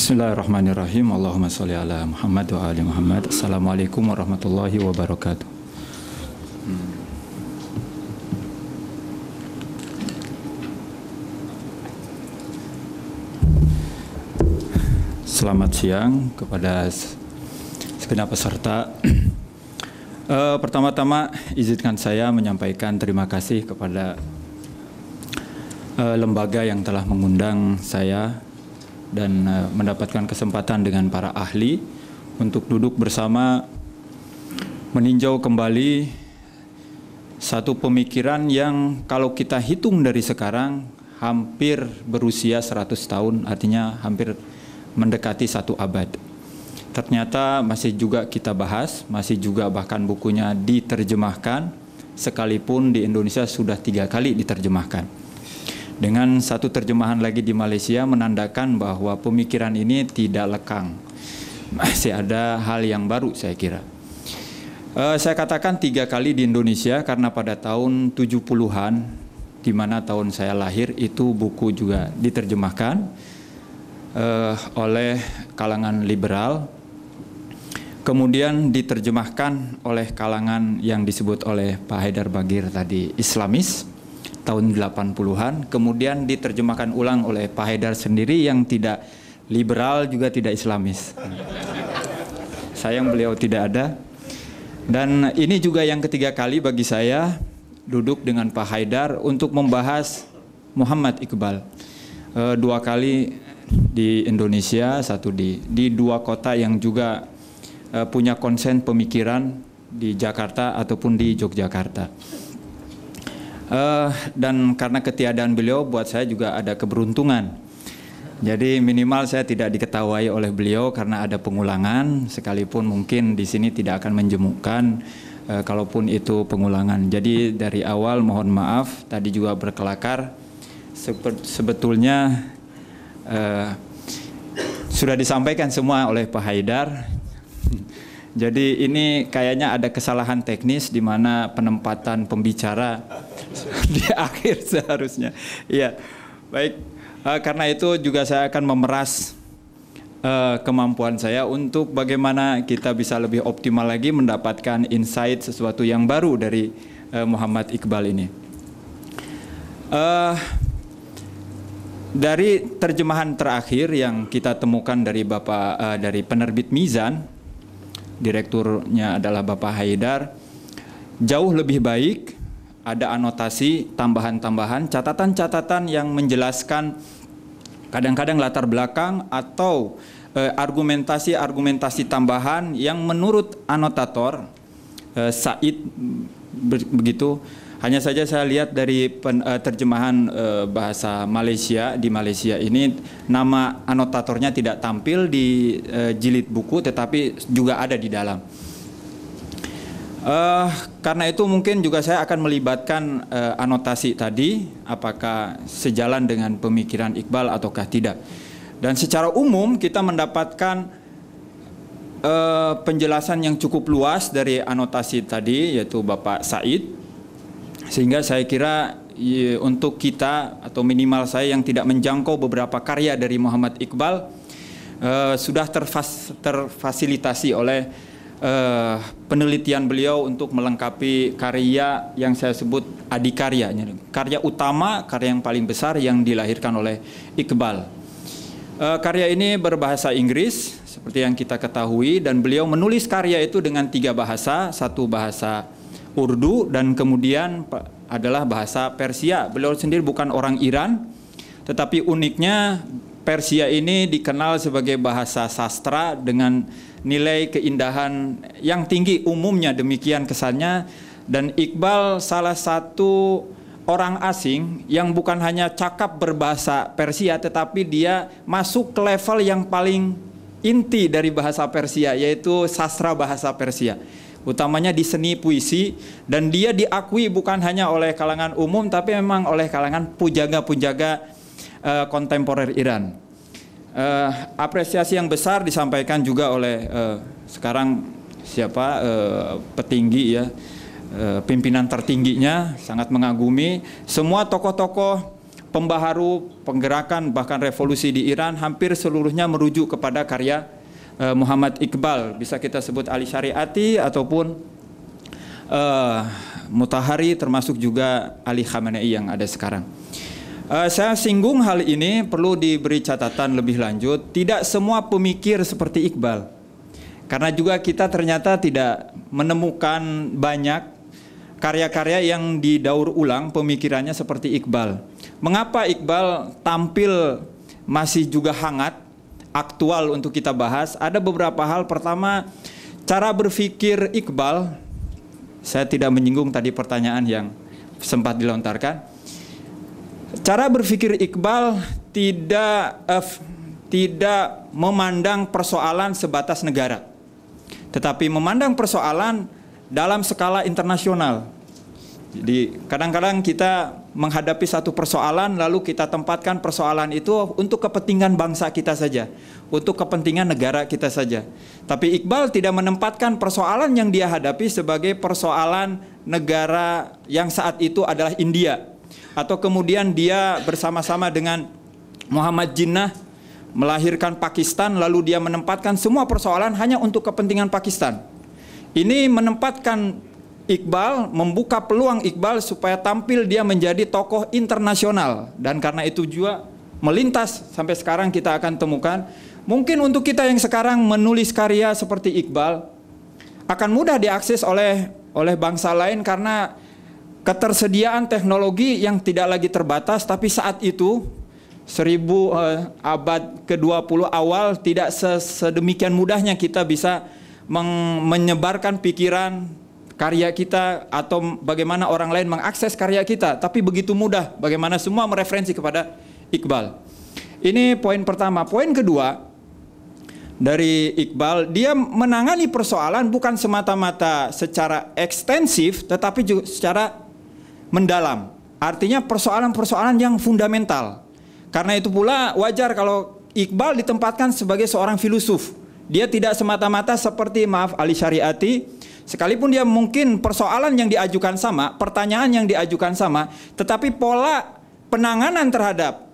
Bismillahirrahmanirrahim. Allahumma salli ala Muhammad wa ali Muhammad. Assalamualaikum warahmatullahi wabarakatuh. Selamat siang kepada segenap peserta. E, pertama-tama izinkan saya menyampaikan terima kasih kepada e, lembaga yang telah mengundang saya dan eh, mendapatkan kesempatan dengan para ahli untuk duduk bersama meninjau kembali satu pemikiran yang kalau kita hitung dari sekarang hampir berusia 100 tahun artinya hampir mendekati satu abad. Ternyata masih juga kita bahas, masih juga bahkan bukunya diterjemahkan, sekalipun di Indonesia sudah tiga kali diterjemahkan dengan satu terjemahan lagi di Malaysia menandakan bahwa pemikiran ini tidak lekang. Masih ada hal yang baru saya kira. Uh, saya katakan tiga kali di Indonesia karena pada tahun 70-an, di mana tahun saya lahir, itu buku juga diterjemahkan uh, oleh kalangan liberal, kemudian diterjemahkan oleh kalangan yang disebut oleh Pak Haidar Bagir tadi Islamis, tahun 80-an, kemudian diterjemahkan ulang oleh Pak Haidar sendiri yang tidak liberal juga tidak Islamis. Sayang beliau tidak ada. Dan ini juga yang ketiga kali bagi saya duduk dengan Pak Haidar untuk membahas Muhammad Iqbal. E, dua kali di Indonesia, satu di di dua kota yang juga e, punya konsen pemikiran di Jakarta ataupun di Yogyakarta. Uh, dan karena ketiadaan beliau buat saya juga ada keberuntungan. Jadi minimal saya tidak diketawai oleh beliau karena ada pengulangan, sekalipun mungkin di sini tidak akan menjemukan uh, eh, kalaupun itu pengulangan. Jadi dari awal mohon maaf, tadi juga berkelakar. Sebetulnya uh, sudah disampaikan semua oleh Pak Haidar. Jadi ini kayaknya ada kesalahan teknis di mana penempatan pembicara di akhir seharusnya. ya Baik. Uh, karena itu juga saya akan memeras uh, kemampuan saya untuk bagaimana kita bisa lebih optimal lagi mendapatkan insight sesuatu yang baru dari uh, Muhammad Iqbal ini. Uh, dari terjemahan terakhir yang kita temukan dari Bapak uh, dari penerbit Mizan, direkturnya adalah Bapak Haidar, jauh lebih baik ada anotasi tambahan-tambahan, catatan-catatan yang menjelaskan kadang-kadang latar belakang atau eh, argumentasi-argumentasi tambahan yang menurut anotator e, Said begitu hanya saja saya lihat dari pen, e, terjemahan e, bahasa Malaysia di Malaysia ini nama anotatornya tidak tampil di e, jilid buku tetapi juga ada di dalam. Uh, karena itu mungkin juga saya akan melibatkan uh, anotasi tadi, apakah sejalan dengan pemikiran Iqbal ataukah tidak. Dan secara umum kita mendapatkan uh, penjelasan yang cukup luas dari anotasi tadi, yaitu Bapak Said. Sehingga saya kira ya, untuk kita atau minimal saya yang tidak menjangkau beberapa karya dari Muhammad Iqbal uh, sudah terfas terfasilitasi oleh uh, penelitian beliau untuk melengkapi karya yang saya sebut adikarya, karya utama, karya yang paling besar yang dilahirkan oleh Iqbal. Uh, karya ini berbahasa Inggris seperti yang kita ketahui dan beliau menulis karya itu dengan tiga bahasa, satu bahasa Urdu dan kemudian adalah bahasa Persia. Beliau sendiri bukan orang Iran, tetapi uniknya Persia ini dikenal sebagai bahasa sastra dengan nilai keindahan yang tinggi umumnya demikian kesannya dan Iqbal salah satu orang asing yang bukan hanya cakap berbahasa Persia tetapi dia masuk ke level yang paling inti dari bahasa Persia yaitu sastra bahasa Persia utamanya di seni puisi dan dia diakui bukan hanya oleh kalangan umum tapi memang oleh kalangan pujaga-pujaga uh, kontemporer Iran uh, apresiasi yang besar disampaikan juga oleh uh, sekarang siapa uh, petinggi ya uh, pimpinan tertingginya sangat mengagumi semua tokoh-tokoh pembaharu penggerakan bahkan revolusi di Iran hampir seluruhnya merujuk kepada karya uh, Muhammad Iqbal bisa kita sebut Ali Syariati ataupun uh, Mutahari termasuk juga Ali Khamenei yang ada sekarang. Eh, saya singgung hal ini perlu diberi catatan lebih lanjut. Tidak semua pemikir seperti Iqbal, karena juga kita ternyata tidak menemukan banyak karya-karya yang didaur ulang pemikirannya seperti Iqbal. Mengapa Iqbal tampil masih juga hangat, aktual untuk kita bahas? Ada beberapa hal. Pertama, cara berpikir Iqbal. Saya tidak menyinggung tadi pertanyaan yang sempat dilontarkan Cara berpikir Iqbal tidak eh, tidak memandang persoalan sebatas negara, tetapi memandang persoalan dalam skala internasional. Jadi kadang-kadang kita menghadapi satu persoalan lalu kita tempatkan persoalan itu untuk kepentingan bangsa kita saja, untuk kepentingan negara kita saja. Tapi Iqbal tidak menempatkan persoalan yang dia hadapi sebagai persoalan negara yang saat itu adalah India atau kemudian dia bersama-sama dengan Muhammad Jinnah melahirkan Pakistan lalu dia menempatkan semua persoalan hanya untuk kepentingan Pakistan. Ini menempatkan Iqbal membuka peluang Iqbal supaya tampil dia menjadi tokoh internasional dan karena itu juga melintas sampai sekarang kita akan temukan mungkin untuk kita yang sekarang menulis karya seperti Iqbal akan mudah diakses oleh oleh bangsa lain karena ketersediaan teknologi yang tidak lagi terbatas, tapi saat itu seribu eh, abad ke-20 awal tidak sedemikian mudahnya kita bisa menyebarkan pikiran karya kita atau bagaimana orang lain mengakses karya kita, tapi begitu mudah bagaimana semua mereferensi kepada Iqbal. Ini poin pertama. Poin kedua dari Iqbal, dia menangani persoalan bukan semata-mata secara ekstensif, tetapi juga secara mendalam. Artinya persoalan-persoalan yang fundamental. Karena itu pula wajar kalau Iqbal ditempatkan sebagai seorang filosof. Dia tidak semata-mata seperti maaf Ali Syariati, sekalipun dia mungkin persoalan yang diajukan sama, pertanyaan yang diajukan sama, tetapi pola penanganan terhadap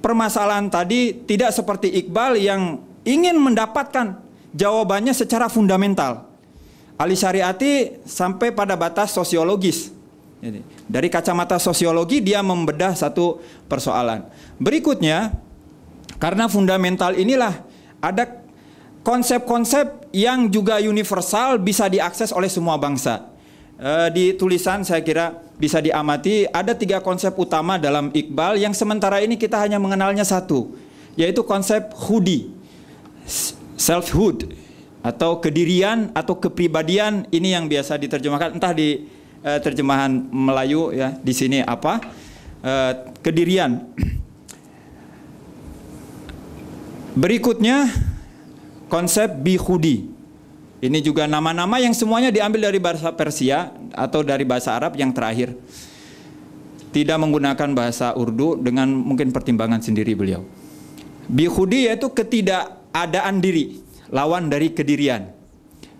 permasalahan tadi tidak seperti Iqbal yang ingin mendapatkan jawabannya secara fundamental. Ali Syariati sampai pada batas sosiologis. Dari kacamata sosiologi dia membedah satu persoalan. Berikutnya, karena fundamental inilah ada konsep-konsep yang juga universal bisa diakses oleh semua bangsa. E, di tulisan saya kira bisa diamati ada tiga konsep utama dalam Iqbal yang sementara ini kita hanya mengenalnya satu, yaitu konsep hudi, selfhood atau kedirian atau kepribadian ini yang biasa diterjemahkan entah di eh, terjemahan Melayu ya di sini apa? Eh, kedirian. Berikutnya konsep bihudi. Ini juga nama-nama yang semuanya diambil dari bahasa Persia atau dari bahasa Arab yang terakhir. Tidak menggunakan bahasa Urdu dengan mungkin pertimbangan sendiri beliau. Bihudi yaitu ketidakadaan diri, lawan dari kedirian.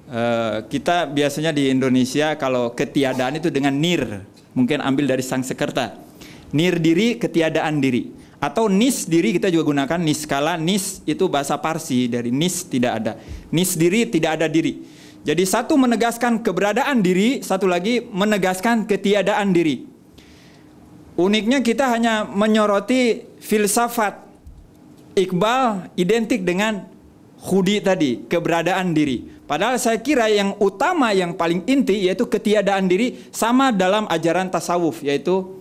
Eh, kita biasanya di Indonesia kalau ketiadaan itu dengan nir, mungkin ambil dari sang sekerta. Nir diri, ketiadaan diri. Atau nis diri kita juga gunakan nis kala nis itu bahasa Parsi dari nis tidak ada. Nis diri tidak ada diri. Jadi satu menegaskan keberadaan diri, satu lagi menegaskan ketiadaan diri. Uniknya kita hanya menyoroti filsafat Iqbal identik dengan hudi tadi, keberadaan diri. Padahal saya kira yang utama yang paling inti yaitu ketiadaan diri sama dalam ajaran tasawuf yaitu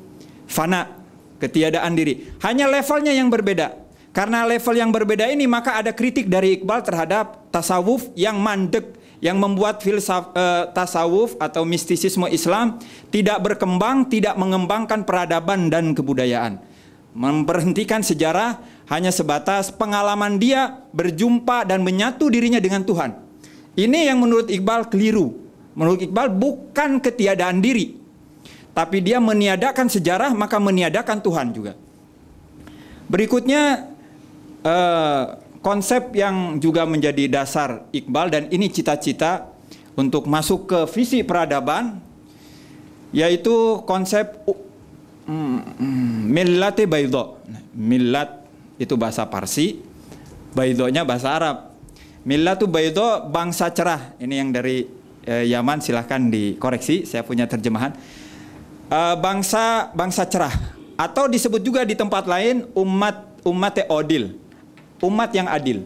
fana, ketiadaan diri. Hanya levelnya yang berbeda. Karena level yang berbeda ini maka ada kritik dari Iqbal terhadap tasawuf yang mandek yang membuat filsaf e, tasawuf atau mistisisme Islam tidak berkembang, tidak mengembangkan peradaban dan kebudayaan. Memperhentikan sejarah hanya sebatas pengalaman dia berjumpa dan menyatu dirinya dengan Tuhan ini yang menurut Iqbal keliru. Menurut Iqbal bukan ketiadaan diri, tapi dia meniadakan sejarah maka meniadakan Tuhan juga. Berikutnya eh, konsep yang juga menjadi dasar Iqbal dan ini cita-cita untuk masuk ke visi peradaban yaitu konsep mm, millate baidho. Millat itu bahasa Parsi, baydonya bahasa Arab. Millatu Baydo bangsa cerah. Ini yang dari eh, Yaman silahkan dikoreksi. Saya punya terjemahan. Eh, bangsa bangsa cerah atau disebut juga di tempat lain umat umat teodil, Umat yang adil.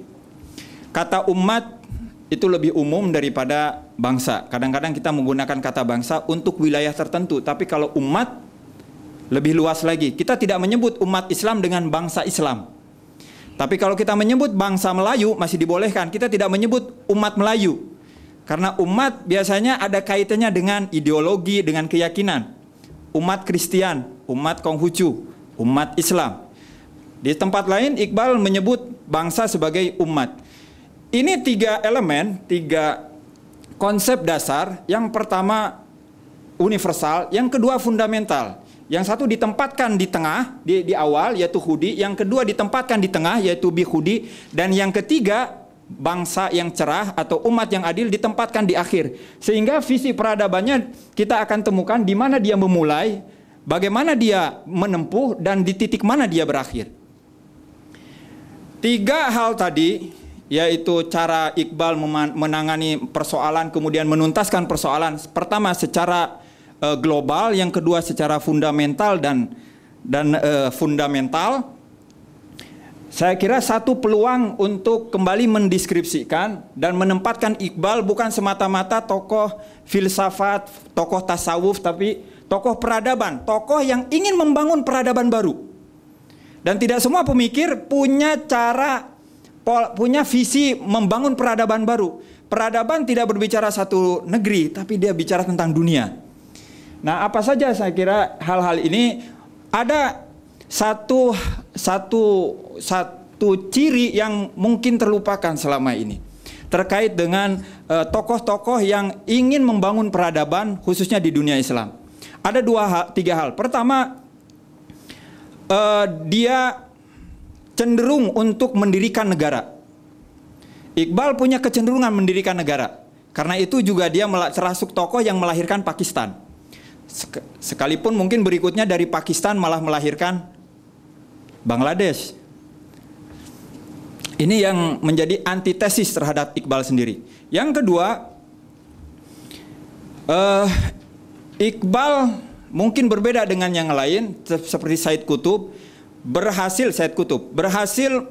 Kata umat itu lebih umum daripada bangsa. Kadang-kadang kita menggunakan kata bangsa untuk wilayah tertentu, tapi kalau umat lebih luas lagi. Kita tidak menyebut umat Islam dengan bangsa Islam tapi kalau kita menyebut bangsa Melayu masih dibolehkan. Kita tidak menyebut umat Melayu. Karena umat biasanya ada kaitannya dengan ideologi, dengan keyakinan. Umat Kristen, umat Konghucu, umat Islam. Di tempat lain Iqbal menyebut bangsa sebagai umat. Ini tiga elemen, tiga konsep dasar. Yang pertama universal, yang kedua fundamental. Yang satu ditempatkan di tengah, di, di awal yaitu hudi. Yang kedua ditempatkan di tengah yaitu bihudi. Dan yang ketiga bangsa yang cerah atau umat yang adil ditempatkan di akhir. Sehingga visi peradabannya kita akan temukan di mana dia memulai, bagaimana dia menempuh, dan di titik mana dia berakhir. Tiga hal tadi yaitu cara Iqbal menangani persoalan kemudian menuntaskan persoalan. Pertama secara uh, global, yang kedua secara fundamental dan dan uh, fundamental. Saya kira satu peluang untuk kembali mendeskripsikan dan menempatkan Iqbal bukan semata-mata tokoh filsafat, tokoh tasawuf, tapi tokoh peradaban, tokoh yang ingin membangun peradaban baru. Dan tidak semua pemikir punya cara, punya visi membangun peradaban baru. Peradaban tidak berbicara satu negeri, tapi dia bicara tentang dunia. Nah, apa saja saya kira hal-hal ini ada satu satu satu ciri yang mungkin terlupakan selama ini terkait dengan eh, tokoh-tokoh eh, yang ingin membangun peradaban khususnya di dunia Islam. Ada dua hal, tiga hal. Pertama, eh, dia cenderung untuk mendirikan negara. Iqbal punya kecenderungan mendirikan negara. Karena itu juga dia termasuk tokoh yang melahirkan Pakistan. Sekalipun mungkin berikutnya dari Pakistan malah melahirkan Bangladesh. Ini yang menjadi antitesis terhadap Iqbal sendiri. Yang kedua, uh, Iqbal mungkin berbeda dengan yang lain seperti Said Kutub berhasil Said Kutub berhasil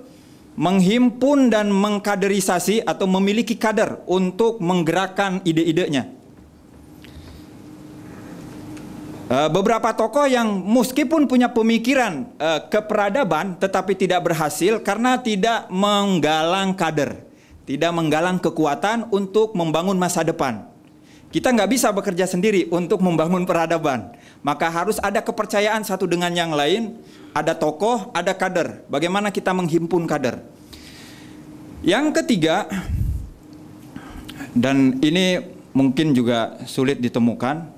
menghimpun dan mengkaderisasi atau memiliki kader untuk menggerakkan ide-idenya. Eh, beberapa tokoh yang meskipun punya pemikiran uh, keperadaban tetapi tidak berhasil karena tidak menggalang kader, tidak menggalang kekuatan untuk membangun masa depan. Kita nggak bisa bekerja sendiri untuk membangun peradaban. Maka harus ada kepercayaan satu dengan yang lain, ada tokoh, ada kader. Bagaimana kita menghimpun kader? Yang ketiga, dan ini mungkin juga sulit ditemukan,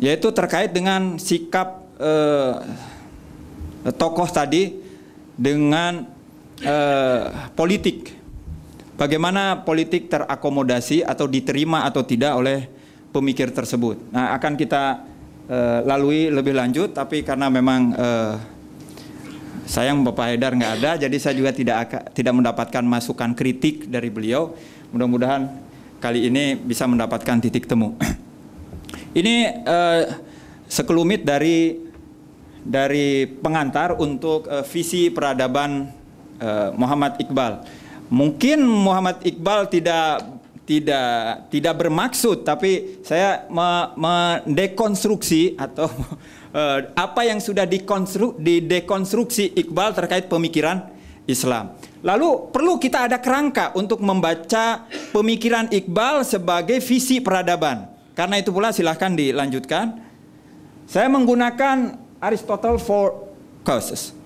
yaitu terkait dengan sikap eh, tokoh tadi dengan eh, politik. Bagaimana politik terakomodasi atau diterima atau tidak oleh pemikir tersebut. Nah, akan kita eh, lalui lebih lanjut, tapi karena memang eh, sayang Bapak Haidar nggak ada, jadi saya juga tidak tidak mendapatkan masukan kritik dari beliau. Mudah-mudahan kali ini bisa mendapatkan titik temu. Ini uh, sekelumit dari dari pengantar untuk uh, visi peradaban uh, Muhammad Iqbal. Mungkin Muhammad Iqbal tidak tidak tidak bermaksud tapi saya mendekonstruksi atau apa yang sudah dikonstru, di dekonstruksi Iqbal terkait pemikiran Islam. Lalu perlu kita ada kerangka untuk membaca pemikiran Iqbal sebagai visi peradaban. Karena itu pula silahkan dilanjutkan. Saya menggunakan Aristotle for causes.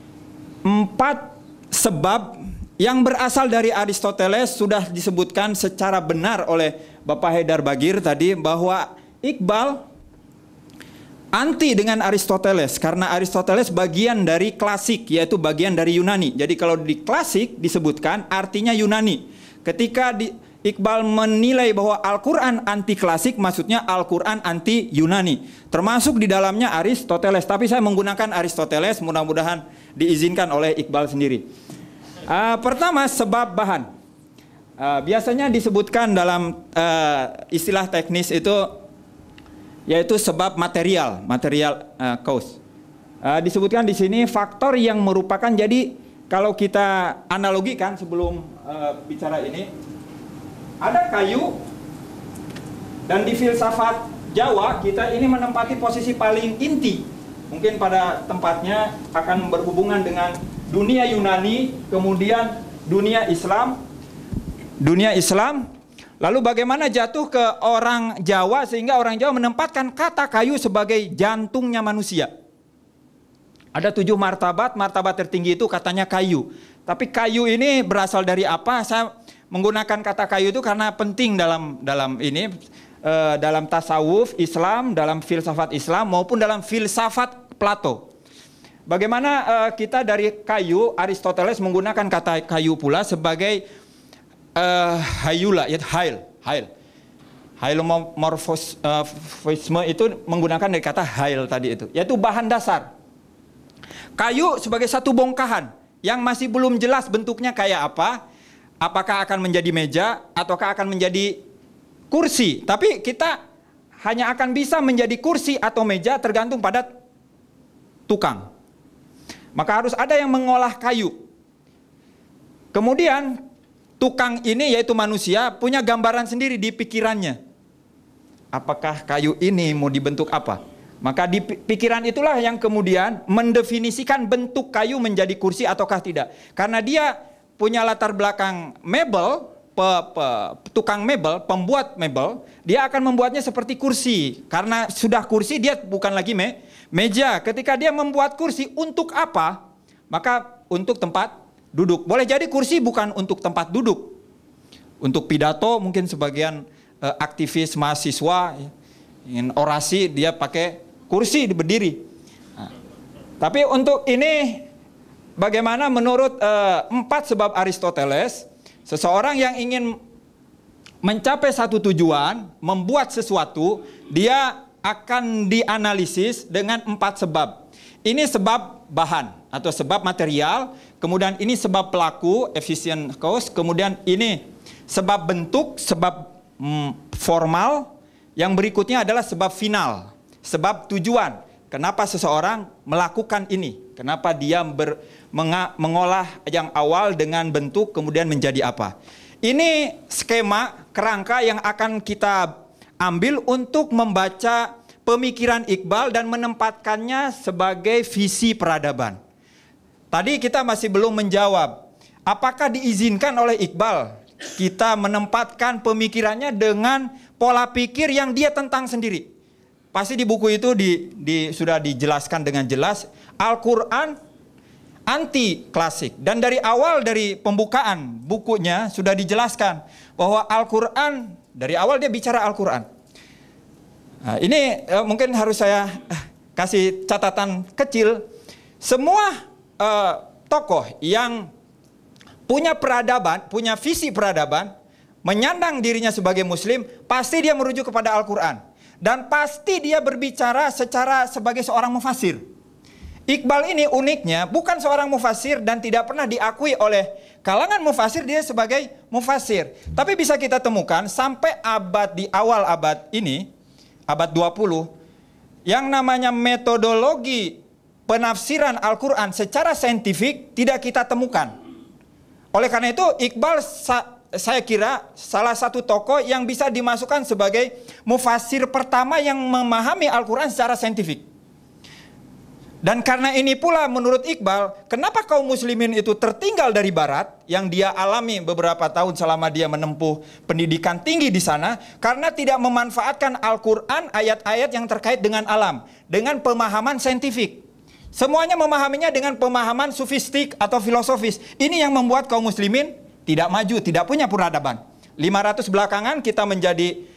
Empat sebab yang berasal dari Aristoteles sudah disebutkan secara benar oleh Bapak Haidar Bagir tadi bahwa Iqbal anti dengan Aristoteles karena Aristoteles bagian dari klasik yaitu bagian dari Yunani. Jadi kalau di klasik disebutkan artinya Yunani. Ketika di Iqbal menilai bahwa Al-Quran anti klasik maksudnya Al-Quran anti Yunani. Termasuk di dalamnya Aristoteles. Tapi saya menggunakan Aristoteles mudah-mudahan diizinkan oleh Iqbal sendiri. Uh, pertama sebab bahan. Uh, biasanya disebutkan dalam uh, istilah teknis itu yaitu sebab material, material uh, cause. Uh, disebutkan di sini faktor yang merupakan jadi kalau kita analogikan sebelum uh, bicara ini ada kayu dan di filsafat Jawa kita ini menempati posisi paling inti. Mungkin pada tempatnya akan berhubungan dengan dunia Yunani, kemudian dunia Islam, dunia Islam. Lalu bagaimana jatuh ke orang Jawa sehingga orang Jawa menempatkan kata kayu sebagai jantungnya manusia. Ada tujuh martabat, martabat tertinggi itu katanya kayu. Tapi kayu ini berasal dari apa? Saya menggunakan kata kayu itu karena penting dalam dalam ini uh, dalam tasawuf Islam, dalam filsafat Islam maupun dalam filsafat Plato. Bagaimana uh, kita dari kayu Aristoteles menggunakan kata kayu pula sebagai uh, hayula, yaitu hail, hail. Hailomorfisme itu menggunakan dari kata hail tadi itu, yaitu bahan dasar. Kayu sebagai satu bongkahan yang masih belum jelas bentuknya kayak apa, apakah akan menjadi meja ataukah akan menjadi kursi. Tapi kita hanya akan bisa menjadi kursi atau meja tergantung pada tukang. Maka harus ada yang mengolah kayu. Kemudian tukang ini yaitu manusia punya gambaran sendiri di pikirannya. Apakah kayu ini mau dibentuk apa? Maka di pikiran itulah yang kemudian mendefinisikan bentuk kayu menjadi kursi ataukah tidak. Karena dia punya latar belakang mebel, pe, pe, tukang mebel, pembuat mebel, dia akan membuatnya seperti kursi. Karena sudah kursi dia bukan lagi me, meja. Ketika dia membuat kursi untuk apa? Maka untuk tempat duduk. Boleh jadi kursi bukan untuk tempat duduk. Untuk pidato mungkin sebagian eh, aktivis mahasiswa ya, ingin orasi dia pakai kursi berdiri. Nah, tapi untuk ini bagaimana menurut uh, empat sebab Aristoteles, seseorang yang ingin mencapai satu tujuan, membuat sesuatu, dia akan dianalisis dengan empat sebab. Ini sebab bahan atau sebab material, kemudian ini sebab pelaku, efisien cost, kemudian ini sebab bentuk, sebab mm, formal, yang berikutnya adalah sebab final, sebab tujuan. Kenapa seseorang melakukan ini? Kenapa dia ber, mengolah yang awal dengan bentuk kemudian menjadi apa. Ini skema kerangka yang akan kita ambil untuk membaca pemikiran Iqbal dan menempatkannya sebagai visi peradaban. Tadi kita masih belum menjawab, apakah diizinkan oleh Iqbal kita menempatkan pemikirannya dengan pola pikir yang dia tentang sendiri. Pasti di buku itu di, di, sudah dijelaskan dengan jelas, Al-Quran anti klasik dan dari awal dari pembukaan bukunya sudah dijelaskan bahwa Al-Qur'an dari awal dia bicara Al-Qur'an. Nah, ini eh, mungkin harus saya eh, kasih catatan kecil semua eh, tokoh yang punya peradaban, punya visi peradaban, menyandang dirinya sebagai muslim, pasti dia merujuk kepada Al-Qur'an dan pasti dia berbicara secara sebagai seorang mufasir. Iqbal ini uniknya bukan seorang mufasir dan tidak pernah diakui oleh kalangan mufasir dia sebagai mufasir. Tapi bisa kita temukan sampai abad di awal abad ini, abad 20, yang namanya metodologi penafsiran Al-Quran secara saintifik tidak kita temukan. Oleh karena itu Iqbal sa saya kira salah satu tokoh yang bisa dimasukkan sebagai mufasir pertama yang memahami Al-Quran secara saintifik. Dan karena ini pula menurut Iqbal, kenapa kaum muslimin itu tertinggal dari barat yang dia alami beberapa tahun selama dia menempuh pendidikan tinggi di sana? Karena tidak memanfaatkan Al-Quran ayat-ayat yang terkait dengan alam, dengan pemahaman saintifik. Semuanya memahaminya dengan pemahaman sufistik atau filosofis. Ini yang membuat kaum muslimin tidak maju, tidak punya peradaban. 500 belakangan kita menjadi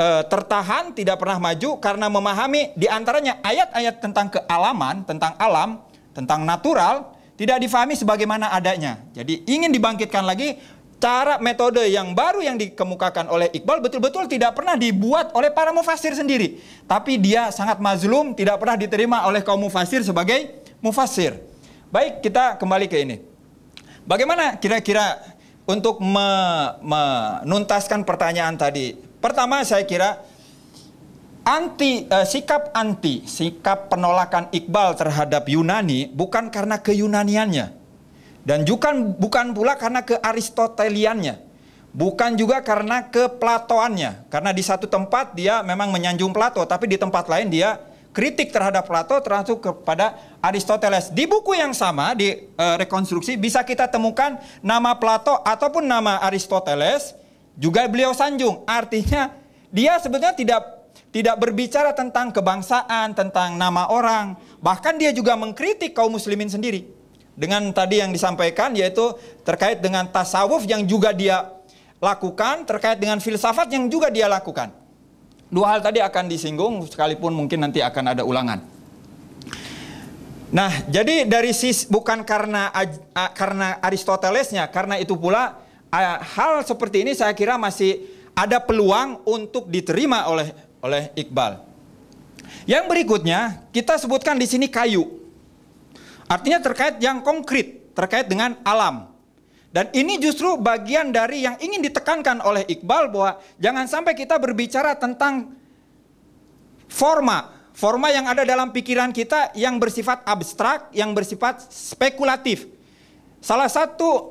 Eh, tertahan tidak pernah maju karena memahami diantaranya ayat-ayat tentang kealaman, tentang alam, tentang natural tidak difahami sebagaimana adanya. Jadi ingin dibangkitkan lagi cara metode yang baru yang dikemukakan oleh Iqbal betul-betul tidak pernah dibuat oleh para mufasir sendiri. Tapi dia sangat mazlum, tidak pernah diterima oleh kaum mufasir sebagai mufasir. Baik, kita kembali ke ini. Bagaimana kira-kira untuk menuntaskan pertanyaan tadi Pertama saya kira anti eh, sikap anti, sikap penolakan Iqbal terhadap Yunani bukan karena keyunaniannya dan juga bukan pula karena kearistoteliannya. Bukan juga karena keplatoannya, karena di satu tempat dia memang menyanjung Plato, tapi di tempat lain dia kritik terhadap Plato termasuk kepada Aristoteles. Di buku yang sama di e, rekonstruksi bisa kita temukan nama Plato ataupun nama Aristoteles juga beliau sanjung, artinya dia sebetulnya tidak tidak berbicara tentang kebangsaan, tentang nama orang, bahkan dia juga mengkritik kaum muslimin sendiri. Dengan tadi yang disampaikan yaitu terkait dengan tasawuf yang juga dia lakukan, terkait dengan filsafat yang juga dia lakukan. Dua hal tadi akan disinggung sekalipun mungkin nanti akan ada ulangan. Nah, jadi dari sis bukan karena karena Aristotelesnya, karena itu pula Ah, hal seperti ini saya kira masih ada peluang untuk diterima oleh oleh Iqbal. Yang berikutnya kita sebutkan di sini kayu. Artinya terkait yang konkret, terkait dengan alam. Dan ini justru bagian dari yang ingin ditekankan oleh Iqbal bahwa jangan sampai kita berbicara tentang forma, forma yang ada dalam pikiran kita yang bersifat abstrak, yang bersifat spekulatif. Salah satu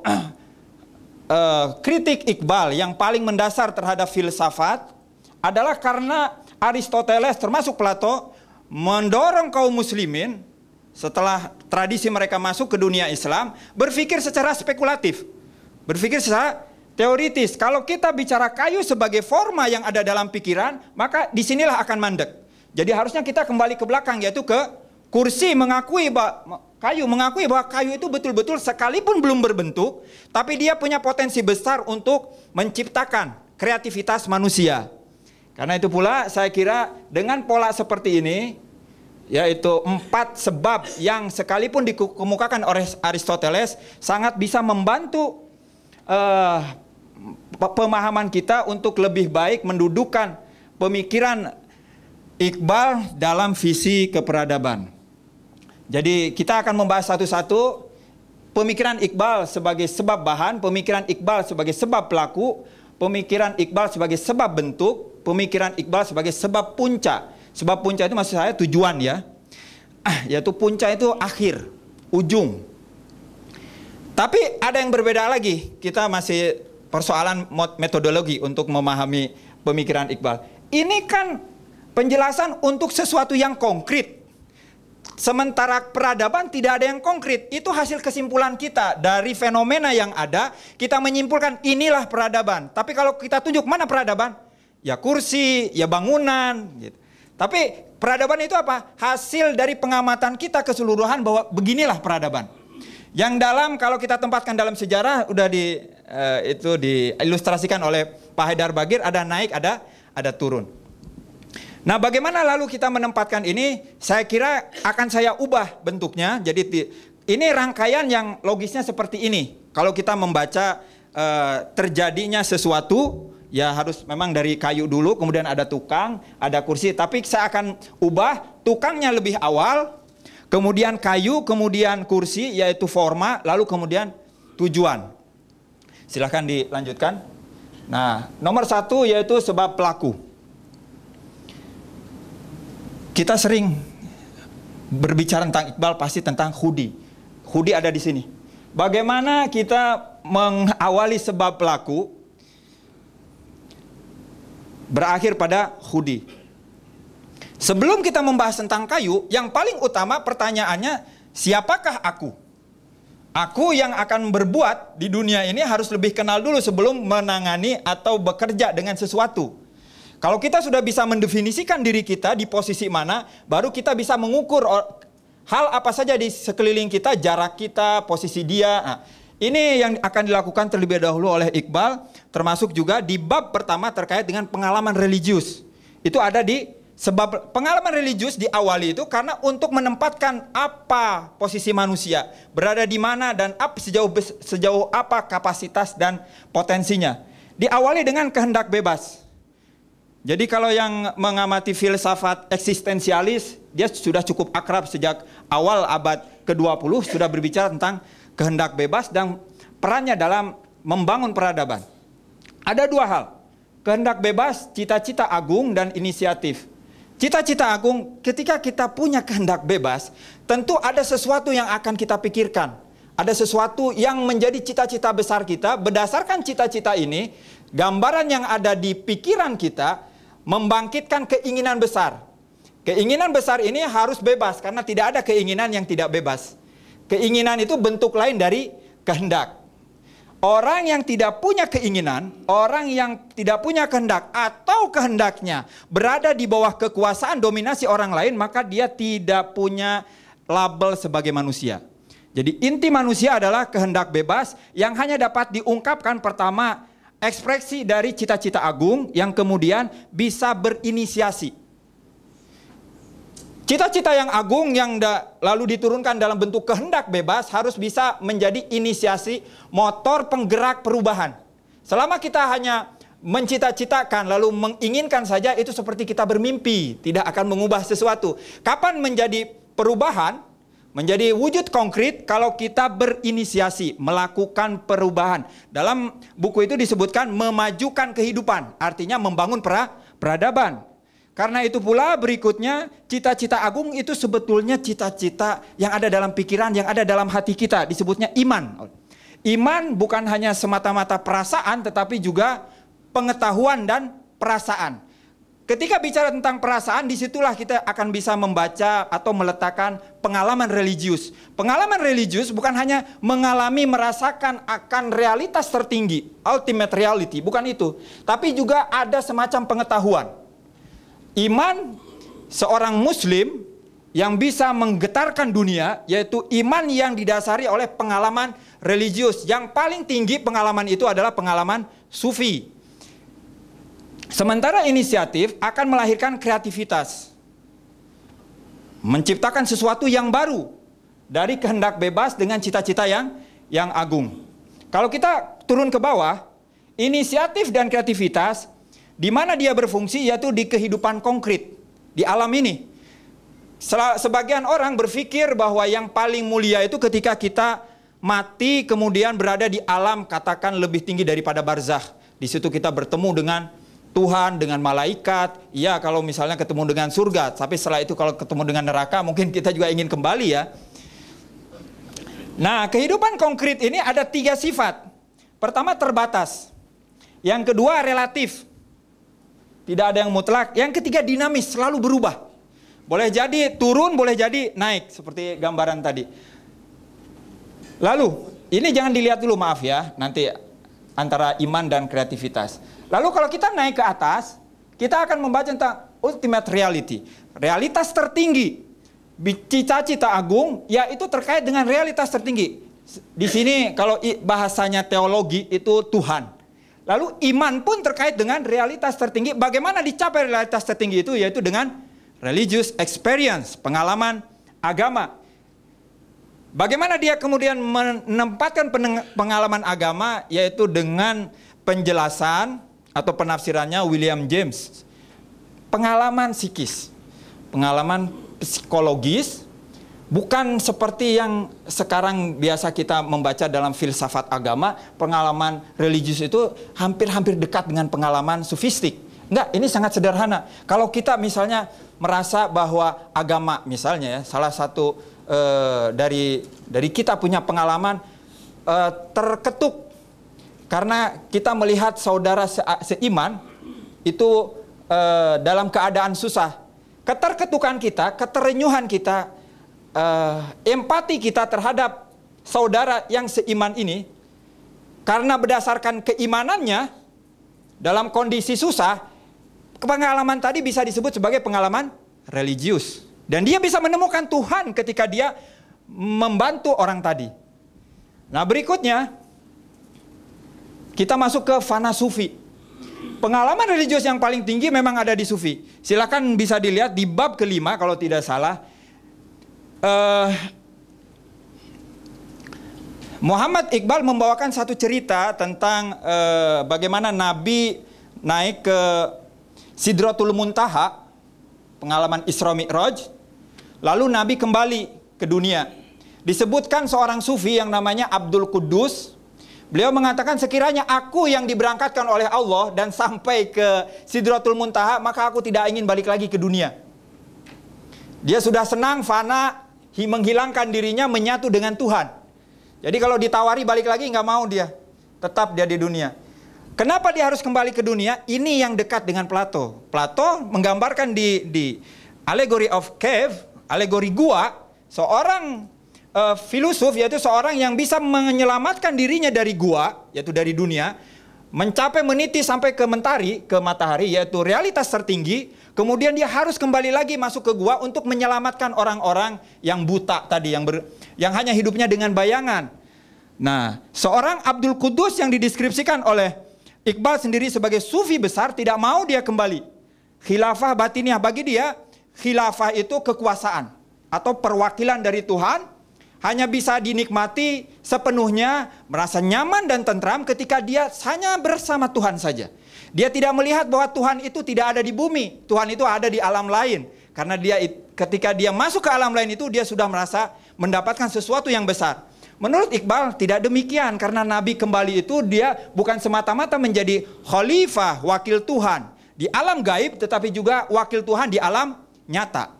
uh, kritik Iqbal yang paling mendasar terhadap filsafat adalah karena Aristoteles termasuk Plato mendorong kaum muslimin setelah tradisi mereka masuk ke dunia Islam berpikir secara spekulatif, berpikir secara teoritis. Kalau kita bicara kayu sebagai forma yang ada dalam pikiran, maka disinilah akan mandek. Jadi harusnya kita kembali ke belakang yaitu ke Kursi mengakui bahwa kayu mengakui bahwa kayu itu betul-betul sekalipun belum berbentuk, tapi dia punya potensi besar untuk menciptakan kreativitas manusia. Karena itu pula saya kira dengan pola seperti ini yaitu empat sebab yang sekalipun dikemukakan oleh Aristoteles sangat bisa membantu uh, pemahaman kita untuk lebih baik mendudukan pemikiran Iqbal dalam visi keperadaban. Jadi kita akan membahas satu-satu pemikiran Iqbal sebagai sebab bahan, pemikiran Iqbal sebagai sebab pelaku, pemikiran Iqbal sebagai sebab bentuk, pemikiran Iqbal sebagai sebab puncak. Sebab puncak itu maksud saya tujuan ya. Ah, yaitu puncak itu akhir, ujung. Tapi ada yang berbeda lagi. Kita masih persoalan metodologi untuk memahami pemikiran Iqbal. Ini kan penjelasan untuk sesuatu yang konkret. Sementara peradaban tidak ada yang konkret. Itu hasil kesimpulan kita dari fenomena yang ada. Kita menyimpulkan inilah peradaban. Tapi kalau kita tunjuk mana peradaban? Ya kursi, ya bangunan. Gitu. Tapi peradaban itu apa? Hasil dari pengamatan kita keseluruhan bahwa beginilah peradaban. Yang dalam kalau kita tempatkan dalam sejarah udah di uh, itu diilustrasikan oleh Pak Haidar Bagir ada naik ada ada turun. Nah, bagaimana lalu kita menempatkan ini? Saya kira akan saya ubah bentuknya. Jadi ini rangkaian yang logisnya seperti ini. Kalau kita membaca eh, terjadinya sesuatu, ya harus memang dari kayu dulu, kemudian ada tukang, ada kursi. Tapi saya akan ubah tukangnya lebih awal, kemudian kayu, kemudian kursi, yaitu forma, lalu kemudian tujuan. Silahkan dilanjutkan. Nah, nomor satu yaitu sebab pelaku. Kita sering berbicara tentang Iqbal pasti tentang Hudi. Hudi ada di sini. Bagaimana kita mengawali sebab pelaku berakhir pada Hudi? Sebelum kita membahas tentang kayu, yang paling utama pertanyaannya siapakah aku? Aku yang akan berbuat di dunia ini harus lebih kenal dulu sebelum menangani atau bekerja dengan sesuatu. Kalau kita sudah bisa mendefinisikan diri kita di posisi mana, baru kita bisa mengukur hal apa saja di sekeliling kita, jarak kita, posisi dia. Nah, ini yang akan dilakukan terlebih dahulu oleh Iqbal, termasuk juga di bab pertama terkait dengan pengalaman religius. Itu ada di sebab pengalaman religius di diawali itu karena untuk menempatkan apa posisi manusia, berada di mana dan up, sejauh sejauh apa kapasitas dan potensinya. Diawali dengan kehendak bebas. Jadi kalau yang mengamati filsafat eksistensialis, dia sudah cukup akrab sejak awal abad ke-20 sudah berbicara tentang kehendak bebas dan perannya dalam membangun peradaban. Ada dua hal, kehendak bebas, cita-cita agung dan inisiatif. Cita-cita agung ketika kita punya kehendak bebas, tentu ada sesuatu yang akan kita pikirkan. Ada sesuatu yang menjadi cita-cita besar kita berdasarkan cita-cita ini, gambaran yang ada di pikiran kita membangkitkan keinginan besar. Keinginan besar ini harus bebas karena tidak ada keinginan yang tidak bebas. Keinginan itu bentuk lain dari kehendak. Orang yang tidak punya keinginan, orang yang tidak punya kehendak atau kehendaknya berada di bawah kekuasaan dominasi orang lain, maka dia tidak punya label sebagai manusia. Jadi inti manusia adalah kehendak bebas yang hanya dapat diungkapkan pertama ekspresi dari cita-cita agung yang kemudian bisa berinisiasi. Cita-cita yang agung yang da, lalu diturunkan dalam bentuk kehendak bebas harus bisa menjadi inisiasi motor penggerak perubahan. Selama kita hanya mencita-citakan lalu menginginkan saja itu seperti kita bermimpi, tidak akan mengubah sesuatu. Kapan menjadi perubahan? menjadi wujud konkret kalau kita berinisiasi melakukan perubahan. Dalam buku itu disebutkan memajukan kehidupan, artinya membangun pra, peradaban. Karena itu pula berikutnya cita-cita agung itu sebetulnya cita-cita yang ada dalam pikiran, yang ada dalam hati kita, disebutnya iman. Iman bukan hanya semata-mata perasaan tetapi juga pengetahuan dan perasaan. Ketika bicara tentang perasaan, disitulah kita akan bisa membaca atau meletakkan pengalaman religius. Pengalaman religius bukan hanya mengalami, merasakan akan realitas tertinggi, ultimate reality, bukan itu. Tapi juga ada semacam pengetahuan. Iman seorang muslim yang bisa menggetarkan dunia, yaitu iman yang didasari oleh pengalaman religius. Yang paling tinggi pengalaman itu adalah pengalaman sufi Sementara inisiatif akan melahirkan kreativitas. Menciptakan sesuatu yang baru dari kehendak bebas dengan cita-cita yang yang agung. Kalau kita turun ke bawah, inisiatif dan kreativitas di mana dia berfungsi yaitu di kehidupan konkret di alam ini. Sebagian orang berpikir bahwa yang paling mulia itu ketika kita mati kemudian berada di alam katakan lebih tinggi daripada barzah. Di situ kita bertemu dengan Tuhan dengan malaikat, ya kalau misalnya ketemu dengan surga, tapi setelah itu kalau ketemu dengan neraka mungkin kita juga ingin kembali ya. Nah, kehidupan konkret ini ada tiga sifat. Pertama terbatas, yang kedua relatif, tidak ada yang mutlak. Yang ketiga dinamis, selalu berubah. Boleh jadi turun, boleh jadi naik, seperti gambaran tadi. Lalu, ini jangan dilihat dulu, maaf ya, nanti antara iman dan kreativitas. Lalu kalau kita naik ke atas, kita akan membaca tentang ultimate reality. Realitas tertinggi, cita-cita agung, yaitu terkait dengan realitas tertinggi. Di sini kalau bahasanya teologi itu Tuhan. Lalu iman pun terkait dengan realitas tertinggi. Bagaimana dicapai realitas tertinggi itu? Yaitu dengan religious experience, pengalaman agama. Bagaimana dia kemudian menempatkan pengalaman agama yaitu dengan penjelasan atau penafsirannya William James pengalaman psikis pengalaman psikologis bukan seperti yang sekarang biasa kita membaca dalam filsafat agama, pengalaman religius itu hampir-hampir dekat dengan pengalaman sufistik. Enggak, ini sangat sederhana. Kalau kita misalnya merasa bahwa agama misalnya ya, salah satu e, dari dari kita punya pengalaman e, terketuk karena kita melihat saudara se seiman itu e, dalam keadaan susah, keterketukan kita, keterenyuhan kita, e, empati kita terhadap saudara yang seiman ini, karena berdasarkan keimanannya dalam kondisi susah, pengalaman tadi bisa disebut sebagai pengalaman religius. Dan dia bisa menemukan Tuhan ketika dia membantu orang tadi. Nah berikutnya, kita masuk ke fana sufi. Pengalaman religius yang paling tinggi memang ada di sufi. Silakan bisa dilihat di bab kelima kalau tidak salah. Uh, Muhammad Iqbal membawakan satu cerita tentang uh, bagaimana Nabi naik ke Sidratul Muntaha, pengalaman Isra Mi'raj, lalu Nabi kembali ke dunia. Disebutkan seorang sufi yang namanya Abdul Kudus Beliau mengatakan sekiranya aku yang diberangkatkan oleh Allah dan sampai ke Sidratul Muntaha maka aku tidak ingin balik lagi ke dunia. Dia sudah senang fana menghilangkan dirinya menyatu dengan Tuhan. Jadi kalau ditawari balik lagi nggak mau dia. Tetap dia di dunia. Kenapa dia harus kembali ke dunia? Ini yang dekat dengan Plato. Plato menggambarkan di di Allegory of Cave, allegory gua, seorang uh, filosof yaitu seorang yang bisa menyelamatkan dirinya dari gua yaitu dari dunia mencapai meniti sampai ke mentari ke matahari yaitu realitas tertinggi kemudian dia harus kembali lagi masuk ke gua untuk menyelamatkan orang-orang yang buta tadi yang ber, yang hanya hidupnya dengan bayangan nah seorang Abdul Kudus yang dideskripsikan oleh Iqbal sendiri sebagai sufi besar tidak mau dia kembali khilafah batiniah bagi dia khilafah itu kekuasaan atau perwakilan dari Tuhan hanya bisa dinikmati sepenuhnya, merasa nyaman dan tentram ketika dia hanya bersama Tuhan saja. Dia tidak melihat bahwa Tuhan itu tidak ada di bumi, Tuhan itu ada di alam lain. Karena dia ketika dia masuk ke alam lain itu dia sudah merasa mendapatkan sesuatu yang besar. Menurut Iqbal tidak demikian karena Nabi kembali itu dia bukan semata-mata menjadi khalifah wakil Tuhan di alam gaib tetapi juga wakil Tuhan di alam nyata.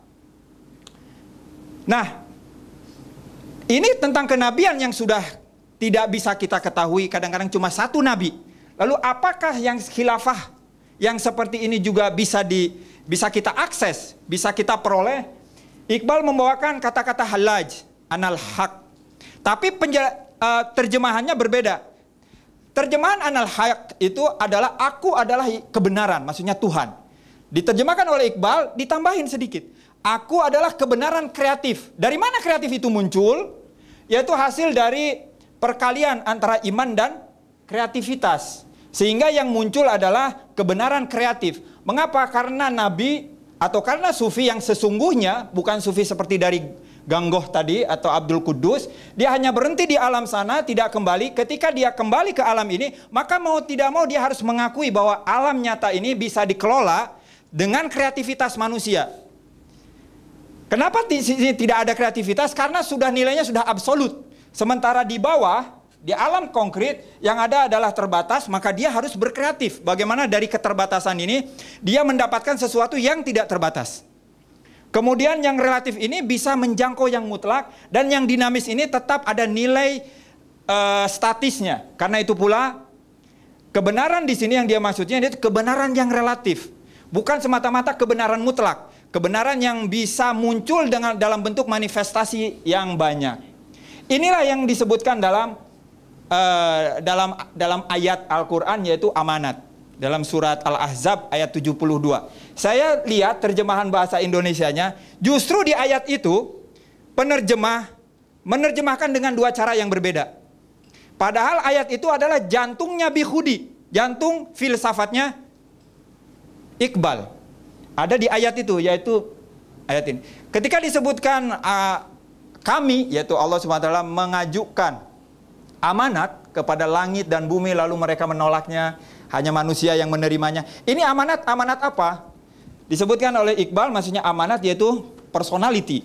Nah, ini tentang kenabian yang sudah tidak bisa kita ketahui. Kadang-kadang cuma satu nabi. Lalu apakah yang khilafah yang seperti ini juga bisa di bisa kita akses, bisa kita peroleh? Iqbal membawakan kata-kata halaj, anal hak. Tapi penja, uh, eh, terjemahannya berbeda. Terjemahan anal hak itu adalah aku adalah kebenaran, maksudnya Tuhan. Diterjemahkan oleh Iqbal, ditambahin sedikit. Aku adalah kebenaran kreatif. Dari mana kreatif itu muncul? Yaitu hasil dari perkalian antara iman dan kreativitas. Sehingga yang muncul adalah kebenaran kreatif. Mengapa? Karena nabi atau karena sufi yang sesungguhnya bukan sufi seperti dari Ganggoh tadi atau Abdul Kudus, dia hanya berhenti di alam sana, tidak kembali. Ketika dia kembali ke alam ini, maka mau tidak mau dia harus mengakui bahwa alam nyata ini bisa dikelola dengan kreativitas manusia. Kenapa di sini tidak ada kreativitas? Karena sudah nilainya sudah absolut. Sementara di bawah, di alam konkret yang ada adalah terbatas, maka dia harus berkreatif. Bagaimana dari keterbatasan ini dia mendapatkan sesuatu yang tidak terbatas. Kemudian yang relatif ini bisa menjangkau yang mutlak dan yang dinamis ini tetap ada nilai uh, statisnya. Karena itu pula kebenaran di sini yang dia maksudnya itu kebenaran yang relatif, bukan semata-mata kebenaran mutlak. Kebenaran yang bisa muncul dengan dalam bentuk manifestasi yang banyak. Inilah yang disebutkan dalam uh, dalam dalam ayat Al-Qur'an yaitu amanat dalam surat Al-Ahzab ayat 72. Saya lihat terjemahan bahasa Indonesianya justru di ayat itu penerjemah menerjemahkan dengan dua cara yang berbeda. Padahal ayat itu adalah jantungnya bihudi, jantung filsafatnya Iqbal. Ada di ayat itu yaitu ayat ini. Ketika disebutkan uh, kami yaitu Allah SWT mengajukan amanat kepada langit dan bumi lalu mereka menolaknya, hanya manusia yang menerimanya. Ini amanat amanat apa? Disebutkan oleh Iqbal maksudnya amanat yaitu personality,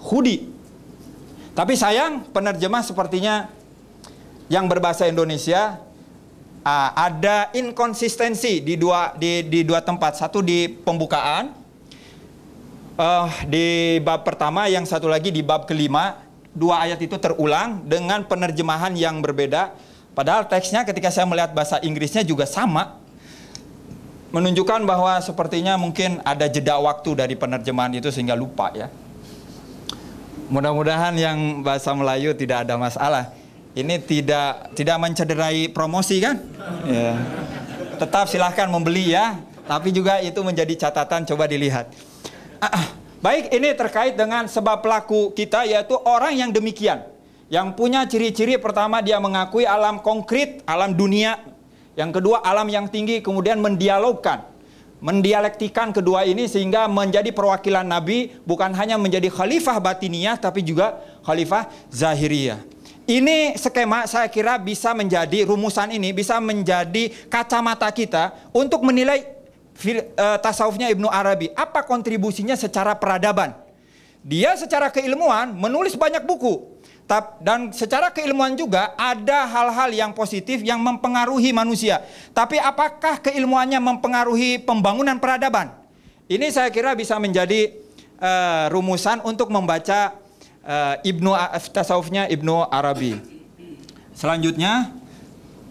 hudi. Tapi sayang penerjemah sepertinya yang berbahasa Indonesia uh, ada inkonsistensi di dua di, di dua tempat. Satu di pembukaan uh, di bab pertama, yang satu lagi di bab kelima. Dua ayat itu terulang dengan penerjemahan yang berbeda. Padahal teksnya ketika saya melihat bahasa Inggrisnya juga sama. Menunjukkan bahwa sepertinya mungkin ada jeda waktu dari penerjemahan itu sehingga lupa ya. Mudah-mudahan yang bahasa Melayu tidak ada masalah ini tidak tidak mencederai promosi kan? Ya. Tetap silahkan membeli ya, tapi juga itu menjadi catatan coba dilihat. Ah, ah. Baik, ini terkait dengan sebab pelaku kita yaitu orang yang demikian. Yang punya ciri-ciri pertama dia mengakui alam konkret, alam dunia. Yang kedua alam yang tinggi kemudian mendialogkan. Mendialektikan kedua ini sehingga menjadi perwakilan Nabi bukan hanya menjadi khalifah batiniah tapi juga khalifah zahiriah. Ini skema saya kira bisa menjadi rumusan ini bisa menjadi kacamata kita untuk menilai eh, tasawufnya Ibnu Arabi. Apa kontribusinya secara peradaban? Dia secara keilmuan menulis banyak buku. Dan secara keilmuan juga ada hal-hal yang positif yang mempengaruhi manusia. Tapi apakah keilmuannya mempengaruhi pembangunan peradaban? Ini saya kira bisa menjadi uh, rumusan untuk membaca uh, Ibnu tasawufnya Ibnu Arabi. Selanjutnya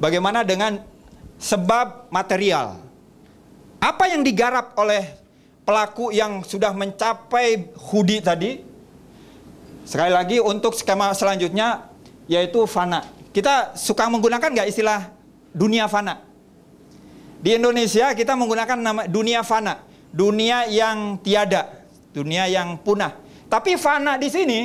bagaimana dengan sebab material? Apa yang digarap oleh pelaku yang sudah mencapai hudi tadi? Sekali lagi untuk skema selanjutnya yaitu fana. Kita suka menggunakan nggak istilah dunia fana? Di Indonesia kita menggunakan nama dunia fana, dunia yang tiada, dunia yang punah. Tapi fana di sini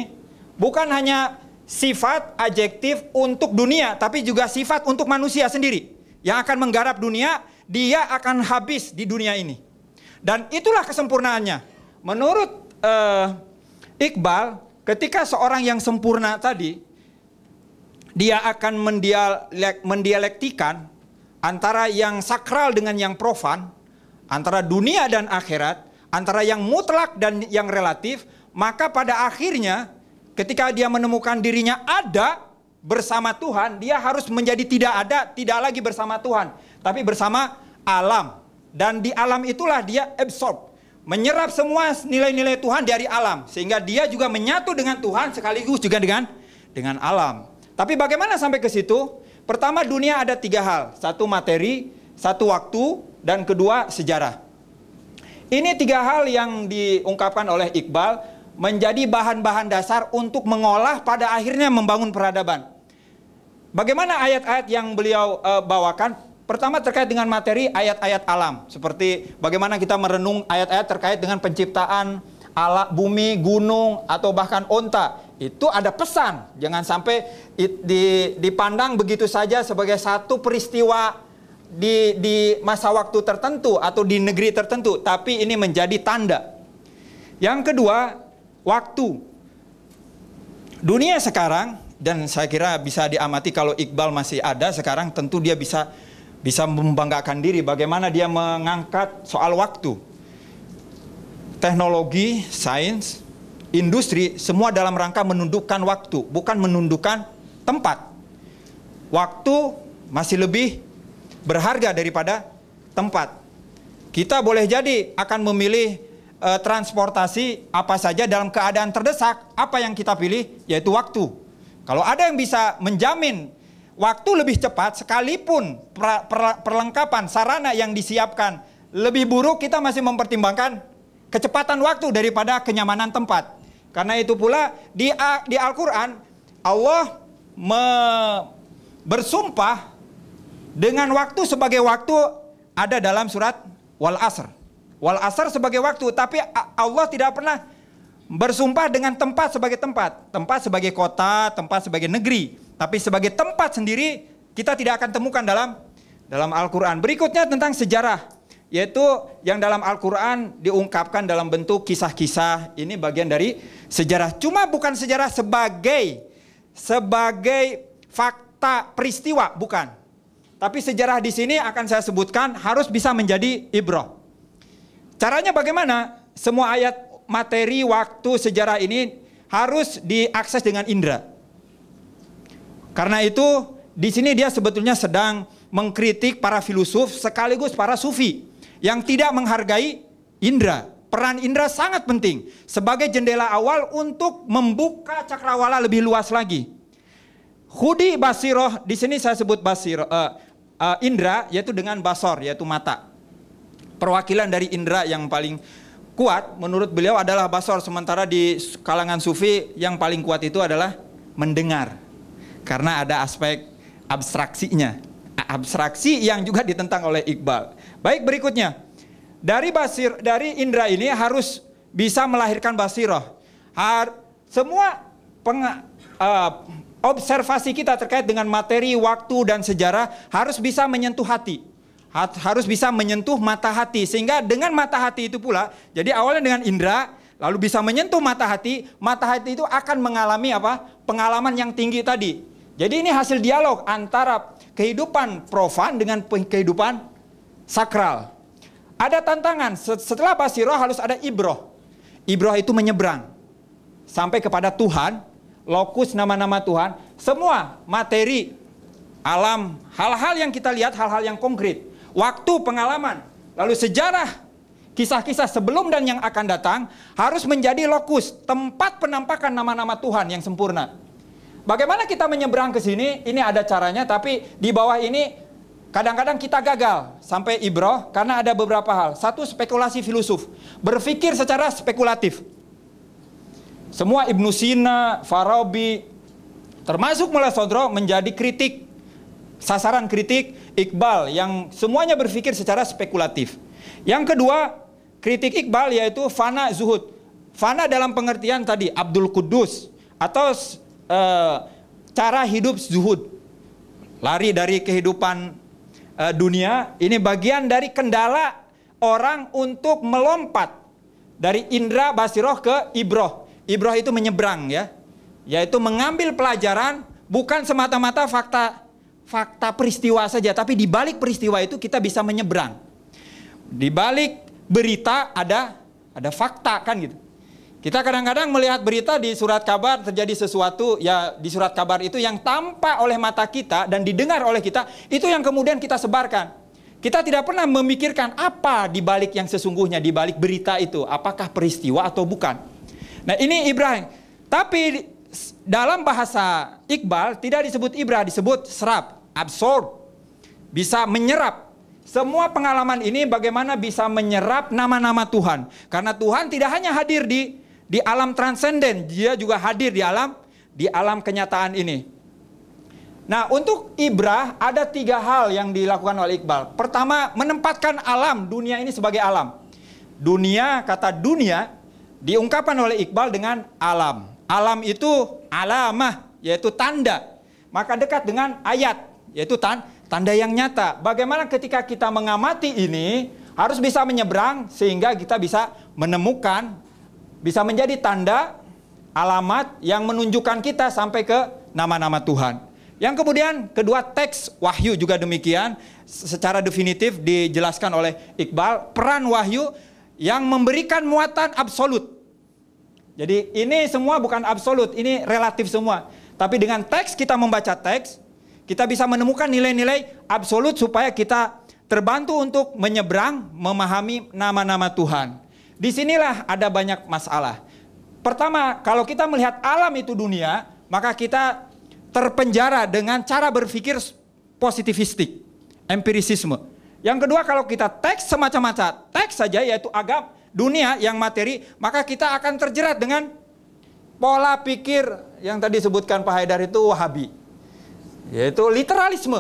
bukan hanya sifat adjektif untuk dunia, tapi juga sifat untuk manusia sendiri. Yang akan menggarap dunia, dia akan habis di dunia ini. Dan itulah kesempurnaannya. Menurut uh, Iqbal, ketika seorang yang sempurna tadi, dia akan mendialek, mendialektikan antara yang sakral dengan yang profan, antara dunia dan akhirat, antara yang mutlak dan yang relatif, maka pada akhirnya Ketika dia menemukan dirinya ada bersama Tuhan, dia harus menjadi tidak ada, tidak lagi bersama Tuhan, tapi bersama alam. Dan di alam itulah dia absorb, menyerap semua nilai-nilai Tuhan dari alam sehingga dia juga menyatu dengan Tuhan sekaligus juga dengan dengan alam. Tapi bagaimana sampai ke situ? Pertama dunia ada tiga hal, satu materi, satu waktu, dan kedua sejarah. Ini tiga hal yang diungkapkan oleh Iqbal menjadi bahan-bahan dasar untuk mengolah pada akhirnya membangun peradaban. Bagaimana ayat-ayat yang beliau uh, bawakan? Pertama terkait dengan materi ayat-ayat alam, seperti bagaimana kita merenung ayat-ayat terkait dengan penciptaan ala bumi, gunung atau bahkan onta. Itu ada pesan, jangan sampai dipandang begitu saja sebagai satu peristiwa di, di masa waktu tertentu atau di negeri tertentu, tapi ini menjadi tanda. Yang kedua, waktu. Dunia sekarang dan saya kira bisa diamati kalau Iqbal masih ada sekarang tentu dia bisa bisa membanggakan diri bagaimana dia mengangkat soal waktu. Teknologi, sains, industri semua dalam rangka menundukkan waktu, bukan menundukkan tempat. Waktu masih lebih berharga daripada tempat. Kita boleh jadi akan memilih Eh, transportasi apa saja dalam keadaan terdesak, apa yang kita pilih yaitu waktu. Kalau ada yang bisa menjamin waktu lebih cepat sekalipun per, per, perlengkapan sarana yang disiapkan lebih buruk, kita masih mempertimbangkan kecepatan waktu daripada kenyamanan tempat. Karena itu pula di di Al-Qur'an Allah me, bersumpah dengan waktu sebagai waktu ada dalam surat Wal Asr. Wal asar sebagai waktu, tapi Allah tidak pernah bersumpah dengan tempat sebagai tempat, tempat sebagai kota, tempat sebagai negeri, tapi sebagai tempat sendiri kita tidak akan temukan dalam dalam Al-Qur'an. Berikutnya tentang sejarah, yaitu yang dalam Al-Qur'an diungkapkan dalam bentuk kisah-kisah. Ini bagian dari sejarah. Cuma bukan sejarah sebagai sebagai fakta peristiwa, bukan. Tapi sejarah di sini akan saya sebutkan harus bisa menjadi ibroh Caranya bagaimana? Semua ayat, materi, waktu, sejarah ini harus diakses dengan indera. Karena itu di sini dia sebetulnya sedang mengkritik para filsuf sekaligus para sufi yang tidak menghargai indera. Peran indera sangat penting sebagai jendela awal untuk membuka cakrawala lebih luas lagi. Hudi basiroh di sini saya sebut basiroh uh, eh, uh, eh, indra yaitu dengan basor yaitu mata perwakilan dari indera yang paling kuat menurut beliau adalah basor sementara di kalangan sufi yang paling kuat itu adalah mendengar karena ada aspek abstraksinya abstraksi yang juga ditentang oleh Iqbal baik berikutnya dari basir dari indera ini harus bisa melahirkan basiroh Har, semua peng, uh, eh, observasi kita terkait dengan materi waktu dan sejarah harus bisa menyentuh hati harus bisa menyentuh mata hati sehingga dengan mata hati itu pula jadi awalnya dengan indera lalu bisa menyentuh mata hati mata hati itu akan mengalami apa pengalaman yang tinggi tadi jadi ini hasil dialog antara kehidupan profan dengan kehidupan sakral ada tantangan setelah basiroh harus ada ibroh ibroh itu menyeberang sampai kepada Tuhan lokus nama-nama Tuhan semua materi alam hal-hal yang kita lihat hal-hal yang konkret waktu, pengalaman, lalu sejarah, kisah-kisah sebelum dan yang akan datang harus menjadi lokus, tempat penampakan nama-nama Tuhan yang sempurna. Bagaimana kita menyeberang ke sini? Ini ada caranya, tapi di bawah ini kadang-kadang kita gagal sampai ibroh karena ada beberapa hal. Satu spekulasi filosof, berpikir secara spekulatif. Semua Ibnu Sina, Farabi, termasuk Mullah Sodro menjadi kritik sasaran kritik Iqbal yang semuanya berpikir secara spekulatif. Yang kedua, kritik Iqbal yaitu fana zuhud. Fana dalam pengertian tadi Abdul Kudus atau e, cara hidup zuhud. Lari dari kehidupan e, dunia, ini bagian dari kendala orang untuk melompat dari indra basiroh ke ibroh. Ibroh itu menyeberang ya, yaitu mengambil pelajaran bukan semata-mata fakta fakta peristiwa saja, tapi di balik peristiwa itu kita bisa menyeberang. Di balik berita ada ada fakta kan gitu. Kita kadang-kadang melihat berita di surat kabar terjadi sesuatu ya di surat kabar itu yang tampak oleh mata kita dan didengar oleh kita itu yang kemudian kita sebarkan. Kita tidak pernah memikirkan apa di balik yang sesungguhnya di balik berita itu, apakah peristiwa atau bukan. Nah, ini Ibrahim. Tapi dalam bahasa Iqbal tidak disebut Ibrah, disebut serap absorb, bisa menyerap. Semua pengalaman ini bagaimana bisa menyerap nama-nama Tuhan. Karena Tuhan tidak hanya hadir di di alam transenden, dia juga hadir di alam di alam kenyataan ini. Nah, untuk Ibrah ada tiga hal yang dilakukan oleh Iqbal. Pertama, menempatkan alam, dunia ini sebagai alam. Dunia, kata dunia, diungkapkan oleh Iqbal dengan alam. Alam itu alamah, yaitu tanda. Maka dekat dengan ayat. Yaitu tan tanda yang nyata. Bagaimana ketika kita mengamati ini harus bisa menyeberang sehingga kita bisa menemukan bisa menjadi tanda alamat yang menunjukkan kita sampai ke nama-nama Tuhan. Yang kemudian kedua teks wahyu juga demikian secara definitif dijelaskan oleh Iqbal peran wahyu yang memberikan muatan absolut. Jadi ini semua bukan absolut, ini relatif semua. Tapi dengan teks kita membaca teks, kita bisa menemukan nilai-nilai absolut supaya kita terbantu untuk menyeberang, memahami nama-nama Tuhan. Disinilah ada banyak masalah. Pertama, kalau kita melihat alam itu dunia, maka kita terpenjara dengan cara berpikir positivistik, empirisisme. Yang kedua, kalau kita teks semacam-macam, teks saja yaitu agam, dunia yang materi, maka kita akan terjerat dengan pola pikir yang tadi disebutkan Pak Haidar itu Wahabi yaitu literalisme.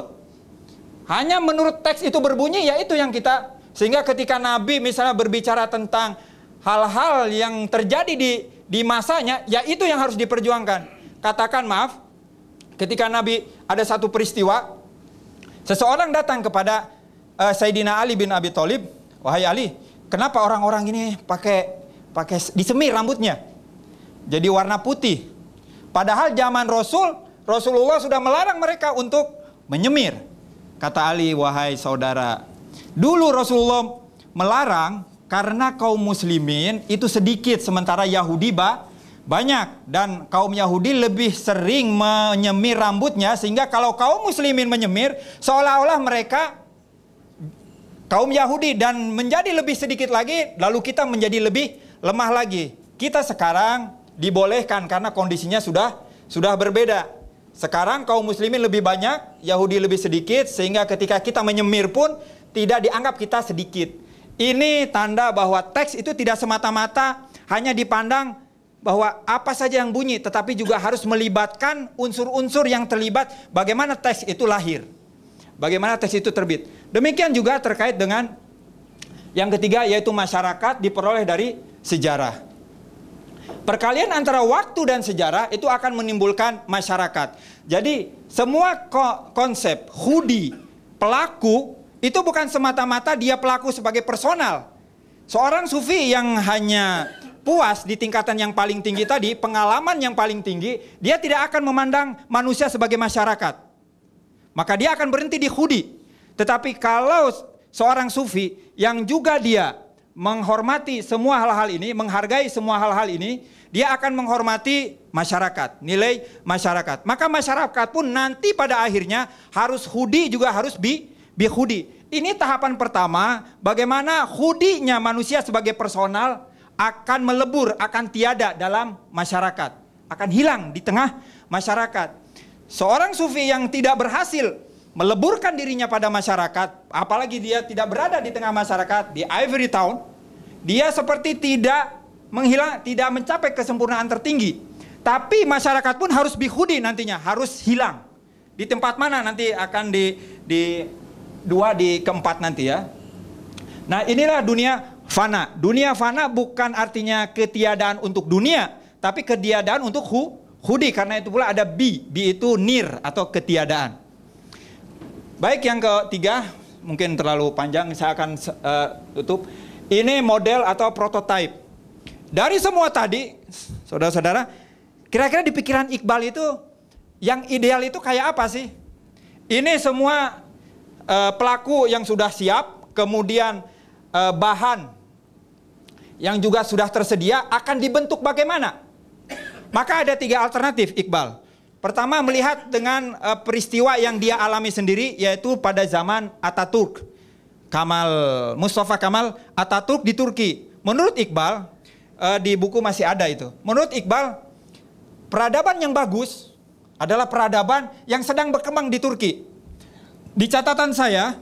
Hanya menurut teks itu berbunyi yaitu yang kita sehingga ketika Nabi misalnya berbicara tentang hal-hal yang terjadi di di masanya yaitu yang harus diperjuangkan. Katakan maaf, ketika Nabi ada satu peristiwa seseorang datang kepada uh, Sayyidina Ali bin Abi Thalib, "Wahai Ali, kenapa orang-orang ini pakai pakai disemir rambutnya?" Jadi warna putih. Padahal zaman Rasul Rasulullah sudah melarang mereka untuk menyemir. Kata Ali, wahai saudara, dulu Rasulullah melarang karena kaum muslimin itu sedikit sementara Yahudi bah, banyak dan kaum Yahudi lebih sering menyemir rambutnya sehingga kalau kaum muslimin menyemir seolah-olah mereka kaum Yahudi dan menjadi lebih sedikit lagi lalu kita menjadi lebih lemah lagi. Kita sekarang dibolehkan karena kondisinya sudah sudah berbeda. Sekarang kaum muslimin lebih banyak, Yahudi lebih sedikit, sehingga ketika kita menyemir pun tidak dianggap kita sedikit. Ini tanda bahwa teks itu tidak semata-mata hanya dipandang bahwa apa saja yang bunyi, tetapi juga harus melibatkan unsur-unsur yang terlibat bagaimana teks itu lahir. Bagaimana teks itu terbit. Demikian juga terkait dengan yang ketiga yaitu masyarakat diperoleh dari sejarah. Perkalian antara waktu dan sejarah itu akan menimbulkan masyarakat. Jadi semua konsep hudi pelaku itu bukan semata-mata dia pelaku sebagai personal. Seorang sufi yang hanya puas di tingkatan yang paling tinggi tadi, pengalaman yang paling tinggi, dia tidak akan memandang manusia sebagai masyarakat. Maka dia akan berhenti di hudi. Tetapi kalau seorang sufi yang juga dia menghormati semua hal-hal ini, menghargai semua hal-hal ini, dia akan menghormati masyarakat, nilai masyarakat. Maka masyarakat pun nanti pada akhirnya harus hudi juga harus bi, bi hudi. Ini tahapan pertama, bagaimana hudinya manusia sebagai personal akan melebur, akan tiada dalam masyarakat. Akan hilang di tengah masyarakat. Seorang sufi yang tidak berhasil meleburkan dirinya pada masyarakat, apalagi dia tidak berada di tengah masyarakat di Ivory Town, dia seperti tidak menghilang, tidak mencapai kesempurnaan tertinggi. Tapi masyarakat pun harus bihudi nantinya, harus hilang. Di tempat mana nanti akan di di dua di keempat nanti ya. Nah inilah dunia fana. Dunia fana bukan artinya ketiadaan untuk dunia, tapi ketiadaan untuk hu, hudi karena itu pula ada bi, bi itu nir atau ketiadaan. Baik yang ketiga, mungkin terlalu panjang saya akan uh, tutup. Ini model atau prototipe. Dari semua tadi, saudara-saudara, kira-kira di pikiran Iqbal itu yang ideal itu kayak apa sih? Ini semua uh, pelaku yang sudah siap, kemudian uh, bahan yang juga sudah tersedia akan dibentuk bagaimana? Maka ada tiga alternatif Iqbal. Pertama melihat dengan uh, peristiwa yang dia alami sendiri yaitu pada zaman Ataturk. Kamal Mustafa Kamal Ataturk di Turki. Menurut Iqbal uh, di buku masih ada itu. Menurut Iqbal peradaban yang bagus adalah peradaban yang sedang berkembang di Turki. Di catatan saya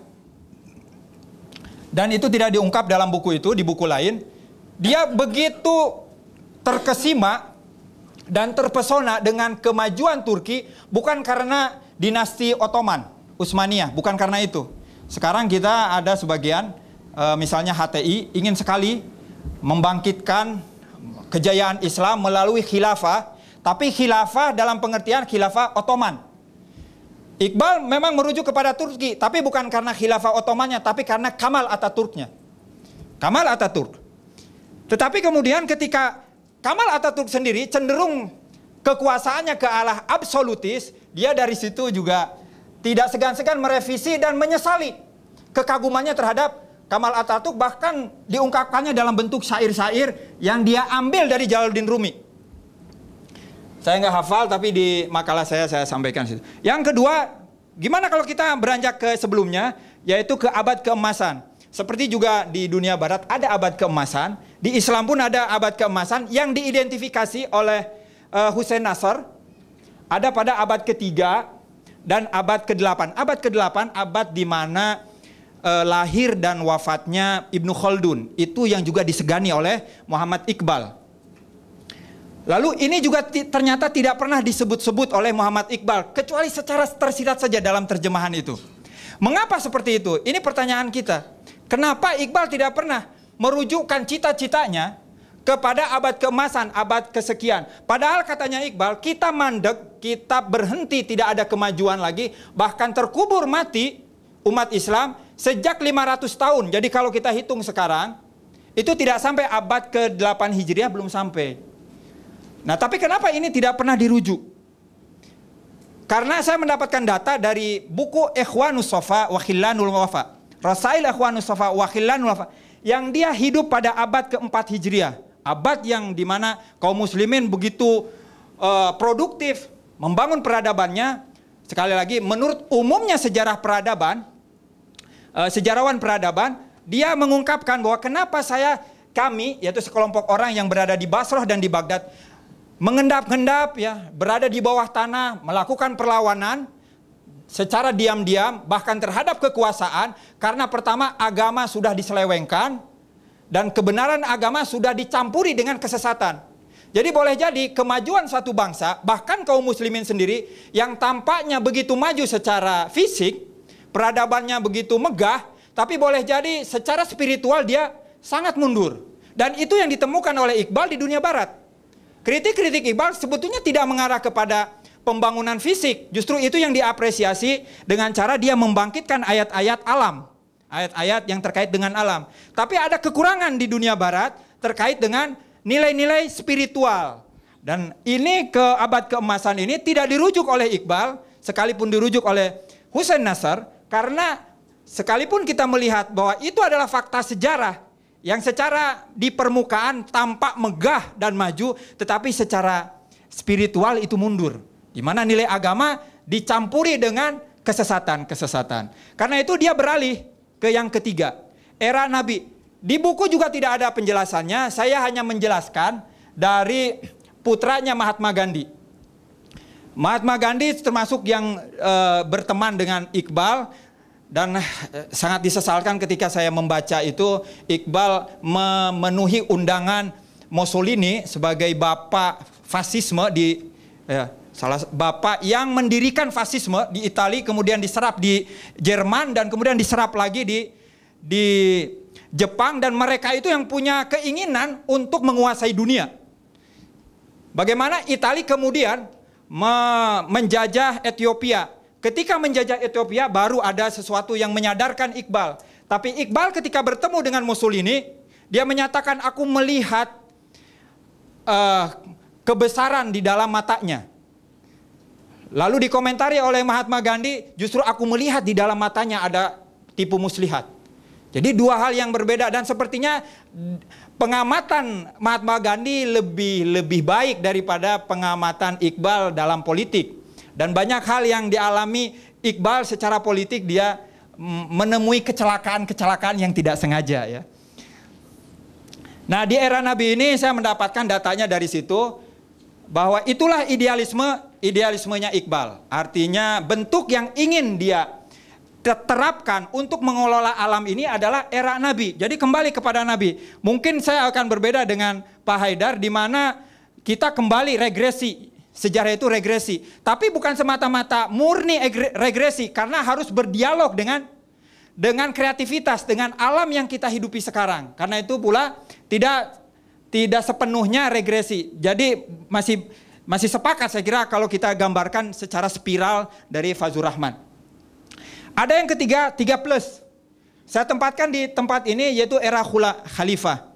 dan itu tidak diungkap dalam buku itu di buku lain, dia begitu terkesima dan terpesona dengan kemajuan Turki bukan karena dinasti Ottoman, Utsmania, bukan karena itu. Sekarang kita ada sebagian eh, misalnya HTI ingin sekali membangkitkan kejayaan Islam melalui khilafah, tapi khilafah dalam pengertian khilafah Ottoman. Iqbal memang merujuk kepada Turki, tapi bukan karena khilafah Ottomannya, tapi karena Kamal Ataturknya. Kamal Ataturk. Tetapi kemudian ketika Kamal Ataturk sendiri cenderung kekuasaannya ke arah absolutis, dia dari situ juga tidak segan-segan merevisi dan menyesali kekagumannya terhadap Kamal Ataturk bahkan diungkapkannya dalam bentuk syair-syair yang dia ambil dari Jalaluddin Rumi. Saya nggak hafal tapi di makalah saya saya sampaikan situ. Yang kedua, gimana kalau kita beranjak ke sebelumnya yaitu ke abad keemasan. Seperti juga di dunia barat ada abad keemasan di Islam pun ada abad keemasan yang diidentifikasi oleh uh, Hussein Nasr ada pada abad ketiga dan abad ke-8. Abad ke-8 abad di mana uh, lahir dan wafatnya Ibnu Khaldun. Itu yang juga disegani oleh Muhammad Iqbal. Lalu ini juga ternyata tidak pernah disebut-sebut oleh Muhammad Iqbal kecuali secara tersirat saja dalam terjemahan itu. Mengapa seperti itu? Ini pertanyaan kita. Kenapa Iqbal tidak pernah merujukkan cita-citanya kepada abad keemasan, abad kesekian. Padahal katanya Iqbal, kita mandek, kita berhenti, tidak ada kemajuan lagi, bahkan terkubur mati umat Islam sejak 500 tahun. Jadi kalau kita hitung sekarang, itu tidak sampai abad ke-8 Hijriah belum sampai. Nah, tapi kenapa ini tidak pernah dirujuk? Karena saya mendapatkan data dari buku Ikhwanus Sofa Wakilanul Wafa. Rasail Ikhwanus Sofa Wakilanul Wafa yang dia hidup pada abad keempat Hijriah. Abad yang dimana kaum muslimin begitu uh, produktif membangun peradabannya. Sekali lagi menurut umumnya sejarah peradaban, uh, sejarawan peradaban, dia mengungkapkan bahwa kenapa saya kami yaitu sekelompok orang yang berada di Basrah dan di Baghdad mengendap-endap ya, berada di bawah tanah, melakukan perlawanan, secara diam-diam bahkan terhadap kekuasaan karena pertama agama sudah diselewengkan dan kebenaran agama sudah dicampuri dengan kesesatan. Jadi boleh jadi kemajuan satu bangsa bahkan kaum muslimin sendiri yang tampaknya begitu maju secara fisik, peradabannya begitu megah, tapi boleh jadi secara spiritual dia sangat mundur. Dan itu yang ditemukan oleh Iqbal di dunia barat. Kritik-kritik Iqbal sebetulnya tidak mengarah kepada pembangunan fisik. Justru itu yang diapresiasi dengan cara dia membangkitkan ayat-ayat alam. Ayat-ayat yang terkait dengan alam. Tapi ada kekurangan di dunia barat terkait dengan nilai-nilai spiritual. Dan ini ke abad keemasan ini tidak dirujuk oleh Iqbal, sekalipun dirujuk oleh Hussein Nasr, karena sekalipun kita melihat bahwa itu adalah fakta sejarah yang secara di permukaan tampak megah dan maju, tetapi secara spiritual itu mundur. Di mana nilai agama dicampuri dengan kesesatan-kesesatan. Karena itu dia beralih ke yang ketiga, era nabi. Di buku juga tidak ada penjelasannya, saya hanya menjelaskan dari putranya Mahatma Gandhi. Mahatma Gandhi termasuk yang e, berteman dengan Iqbal dan eh, sangat disesalkan ketika saya membaca itu Iqbal memenuhi undangan Mussolini sebagai bapak fasisme di ya, salah bapak yang mendirikan fasisme di Italia kemudian diserap di Jerman dan kemudian diserap lagi di di Jepang dan mereka itu yang punya keinginan untuk menguasai dunia. Bagaimana Italia kemudian me menjajah Ethiopia? Ketika menjajah Ethiopia baru ada sesuatu yang menyadarkan Iqbal. Tapi Iqbal ketika bertemu dengan Mussolini, dia menyatakan aku melihat uh, kebesaran di dalam matanya. Lalu dikomentari oleh Mahatma Gandhi, justru aku melihat di dalam matanya ada tipu muslihat. Jadi dua hal yang berbeda dan sepertinya pengamatan Mahatma Gandhi lebih lebih baik daripada pengamatan Iqbal dalam politik. Dan banyak hal yang dialami Iqbal secara politik dia menemui kecelakaan-kecelakaan yang tidak sengaja ya. Nah, di era Nabi ini saya mendapatkan datanya dari situ bahwa itulah idealisme, idealismenya Iqbal. Artinya bentuk yang ingin dia terapkan untuk mengelola alam ini adalah era Nabi. Jadi kembali kepada Nabi. Mungkin saya akan berbeda dengan Pak Haidar di mana kita kembali regresi. Sejarah itu regresi. Tapi bukan semata-mata murni regresi karena harus berdialog dengan dengan kreativitas, dengan alam yang kita hidupi sekarang. Karena itu pula tidak tidak sepenuhnya regresi. Jadi masih masih sepakat saya kira kalau kita gambarkan secara spiral dari Fazur Rahman. Ada yang ketiga, tiga plus. Saya tempatkan di tempat ini yaitu era Khula Khalifah.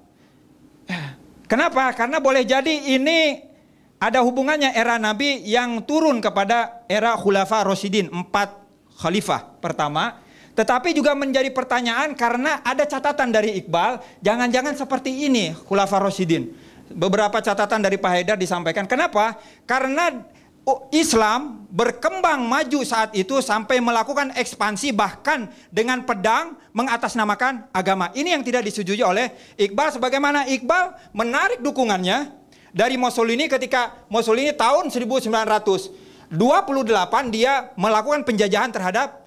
Kenapa? Karena boleh jadi ini ada hubungannya era Nabi yang turun kepada era Khulafa Rosidin, empat khalifah pertama tetapi juga menjadi pertanyaan karena ada catatan dari Iqbal, jangan-jangan seperti ini Khulafa Rosidin. Beberapa catatan dari Pak Haidar disampaikan. Kenapa? Karena Islam berkembang maju saat itu sampai melakukan ekspansi bahkan dengan pedang mengatasnamakan agama. Ini yang tidak disetujui oleh Iqbal sebagaimana Iqbal menarik dukungannya dari Mussolini ketika Mussolini tahun 1928 dia melakukan penjajahan terhadap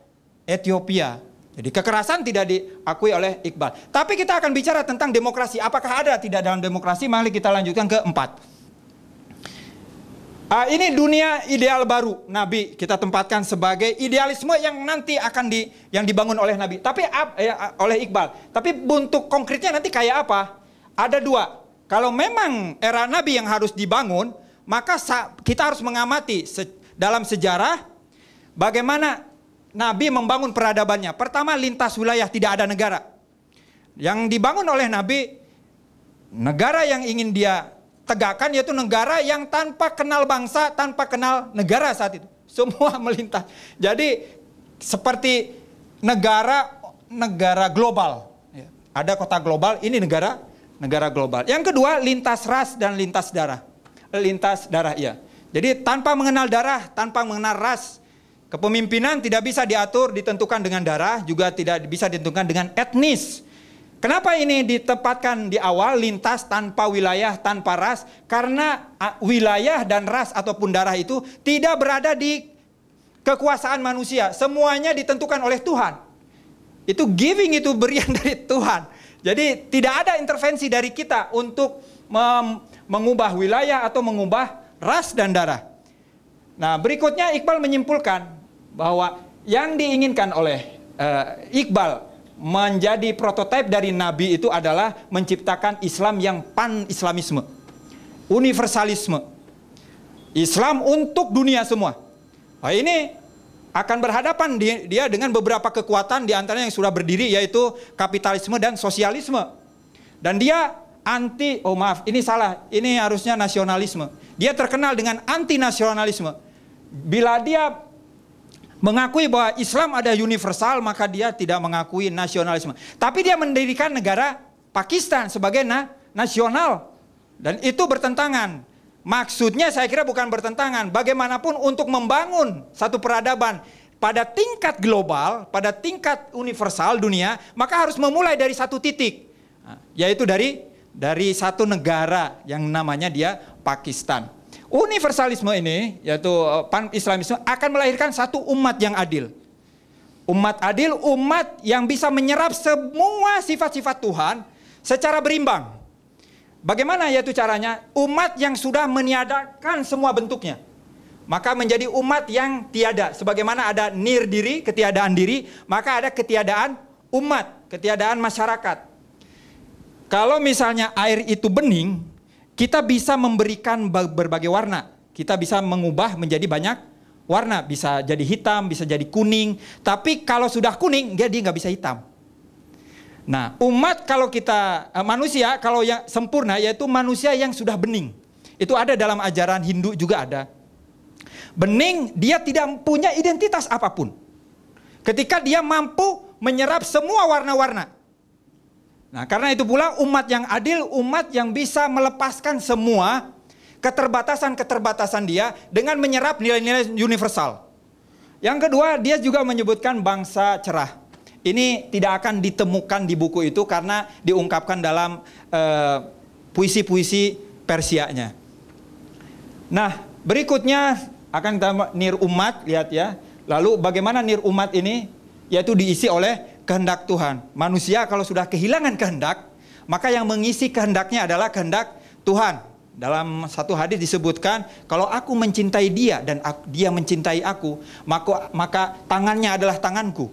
Ethiopia. Jadi kekerasan tidak diakui oleh Iqbal. Tapi kita akan bicara tentang demokrasi. Apakah ada tidak dalam demokrasi? Mari kita lanjutkan ke empat. Uh, ini dunia ideal baru Nabi kita tempatkan sebagai idealisme yang nanti akan di yang dibangun oleh Nabi. Tapi ab, eh, ah, oleh Iqbal. Tapi bentuk konkretnya nanti kayak apa? Ada dua. Kalau memang era Nabi yang harus dibangun, maka kita harus mengamati se dalam sejarah bagaimana Nabi membangun peradabannya. Pertama lintas wilayah tidak ada negara. Yang dibangun oleh Nabi negara yang ingin dia tegakkan yaitu negara yang tanpa kenal bangsa, tanpa kenal negara saat itu. Semua melintas. Jadi seperti negara negara global. Ya, ada kota global, ini negara negara global. Yang kedua lintas ras dan lintas darah. Lintas darah ya. Jadi tanpa mengenal darah, tanpa mengenal ras, Kepemimpinan tidak bisa diatur, ditentukan dengan darah, juga tidak bisa ditentukan dengan etnis. Kenapa ini ditempatkan di awal lintas tanpa wilayah, tanpa ras? Karena wilayah dan ras ataupun darah itu tidak berada di kekuasaan manusia. Semuanya ditentukan oleh Tuhan. Itu giving itu berian dari Tuhan. Jadi tidak ada intervensi dari kita untuk mengubah wilayah atau mengubah ras dan darah. Nah, berikutnya Iqbal menyimpulkan bahwa yang diinginkan oleh uh, Iqbal menjadi prototipe dari Nabi itu adalah menciptakan Islam yang pan-Islamisme, universalisme, Islam untuk dunia semua. Nah, ini akan berhadapan dia dengan beberapa kekuatan di antaranya yang sudah berdiri yaitu kapitalisme dan sosialisme. Dan dia anti, oh maaf, ini salah, ini harusnya nasionalisme. Dia terkenal dengan anti nasionalisme. Bila dia mengakui bahwa Islam ada universal maka dia tidak mengakui nasionalisme. Tapi dia mendirikan negara Pakistan sebagai na nasional dan itu bertentangan. Maksudnya saya kira bukan bertentangan, bagaimanapun untuk membangun satu peradaban pada tingkat global, pada tingkat universal dunia, maka harus memulai dari satu titik, yaitu dari dari satu negara yang namanya dia Pakistan. Universalisme ini, yaitu eh, pan-islamisme, akan melahirkan satu umat yang adil. Umat adil, umat yang bisa menyerap semua sifat-sifat Tuhan secara berimbang. Bagaimana yaitu caranya? Umat yang sudah meniadakan semua bentuknya. Maka menjadi umat yang tiada. Sebagaimana ada nir diri, ketiadaan diri, maka ada ketiadaan umat, ketiadaan masyarakat. Kalau misalnya air itu bening, kita bisa memberikan berbagai warna. Kita bisa mengubah menjadi banyak warna. Bisa jadi hitam, bisa jadi kuning. Tapi kalau sudah kuning, dia dia nggak bisa hitam. Nah, umat kalau kita eh, manusia kalau yang sempurna yaitu manusia yang sudah bening. Itu ada dalam ajaran Hindu juga ada. Bening dia tidak punya identitas apapun. Ketika dia mampu menyerap semua warna-warna. Nah, karena itu pula umat yang adil, umat yang bisa melepaskan semua keterbatasan-keterbatasan dia dengan menyerap nilai-nilai universal. Yang kedua, dia juga menyebutkan bangsa cerah. Ini tidak akan ditemukan di buku itu karena diungkapkan dalam puisi eh, puisi-puisi Persianya. Nah, berikutnya akan kita nir umat lihat ya. Lalu bagaimana nir umat ini yaitu diisi oleh kehendak Tuhan. Manusia kalau sudah kehilangan kehendak, maka yang mengisi kehendaknya adalah kehendak Tuhan. Dalam satu hadis disebutkan, kalau aku mencintai dia dan dia mencintai aku, maka, maka tangannya adalah tanganku,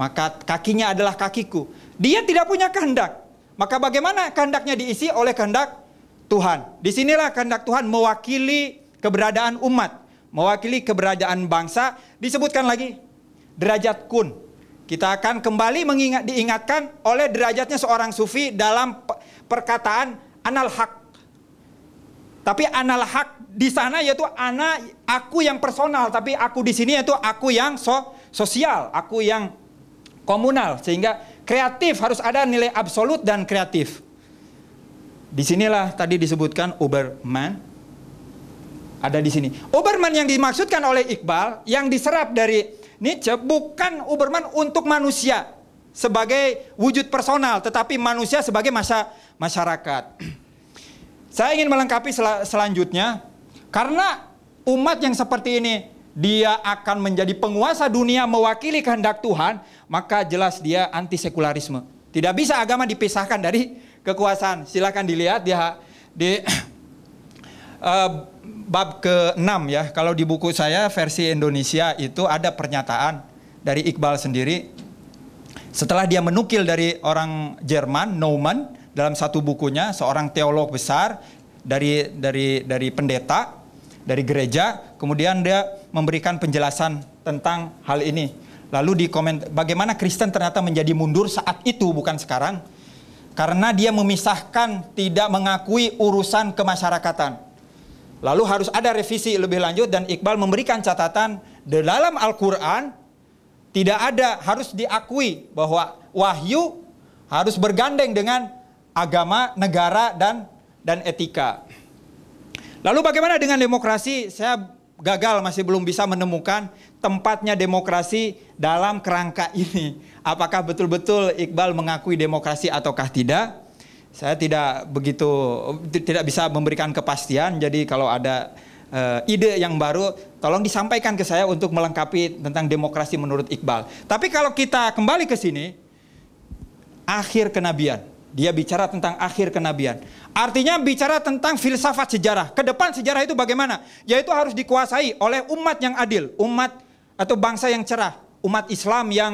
maka kakinya adalah kakiku. Dia tidak punya kehendak, maka bagaimana kehendaknya diisi oleh kehendak Tuhan? Disinilah kehendak Tuhan mewakili keberadaan umat, mewakili keberadaan bangsa. Disebutkan lagi derajat kun, kita akan kembali mengingat, diingatkan oleh derajatnya seorang sufi dalam perkataan anal hak. Tapi anal hak di sana yaitu ana aku yang personal, tapi aku di sini yaitu aku yang so, sosial, aku yang komunal sehingga kreatif harus ada nilai absolut dan kreatif. Disinilah tadi disebutkan Uberman ada di sini. Uberman yang dimaksudkan oleh Iqbal yang diserap dari Nietzsche bukan Uberman untuk manusia sebagai wujud personal, tetapi manusia sebagai masa masyarakat. Saya ingin melengkapi sel selanjutnya, karena umat yang seperti ini dia akan menjadi penguasa dunia mewakili kehendak Tuhan, maka jelas dia anti sekularisme. Tidak bisa agama dipisahkan dari kekuasaan. Silakan dilihat dia di uh, bab ke-6 ya. Kalau di buku saya versi Indonesia itu ada pernyataan dari Iqbal sendiri. Setelah dia menukil dari orang Jerman, Naumann dalam satu bukunya, seorang teolog besar dari dari dari pendeta dari gereja, kemudian dia memberikan penjelasan tentang hal ini. Lalu di komen bagaimana Kristen ternyata menjadi mundur saat itu bukan sekarang karena dia memisahkan tidak mengakui urusan kemasyarakatan Lalu harus ada revisi lebih lanjut dan Iqbal memberikan catatan di dalam Al-Qur'an tidak ada harus diakui bahwa wahyu harus bergandeng dengan agama, negara dan dan etika. Lalu bagaimana dengan demokrasi? Saya gagal masih belum bisa menemukan tempatnya demokrasi dalam kerangka ini. Apakah betul-betul Iqbal mengakui demokrasi ataukah tidak? saya tidak begitu tidak bisa memberikan kepastian. Jadi kalau ada uh, ide yang baru, tolong disampaikan ke saya untuk melengkapi tentang demokrasi menurut Iqbal. Tapi kalau kita kembali ke sini, akhir kenabian. Dia bicara tentang akhir kenabian. Artinya bicara tentang filsafat sejarah. Ke depan sejarah itu bagaimana? Yaitu harus dikuasai oleh umat yang adil, umat atau bangsa yang cerah, umat Islam yang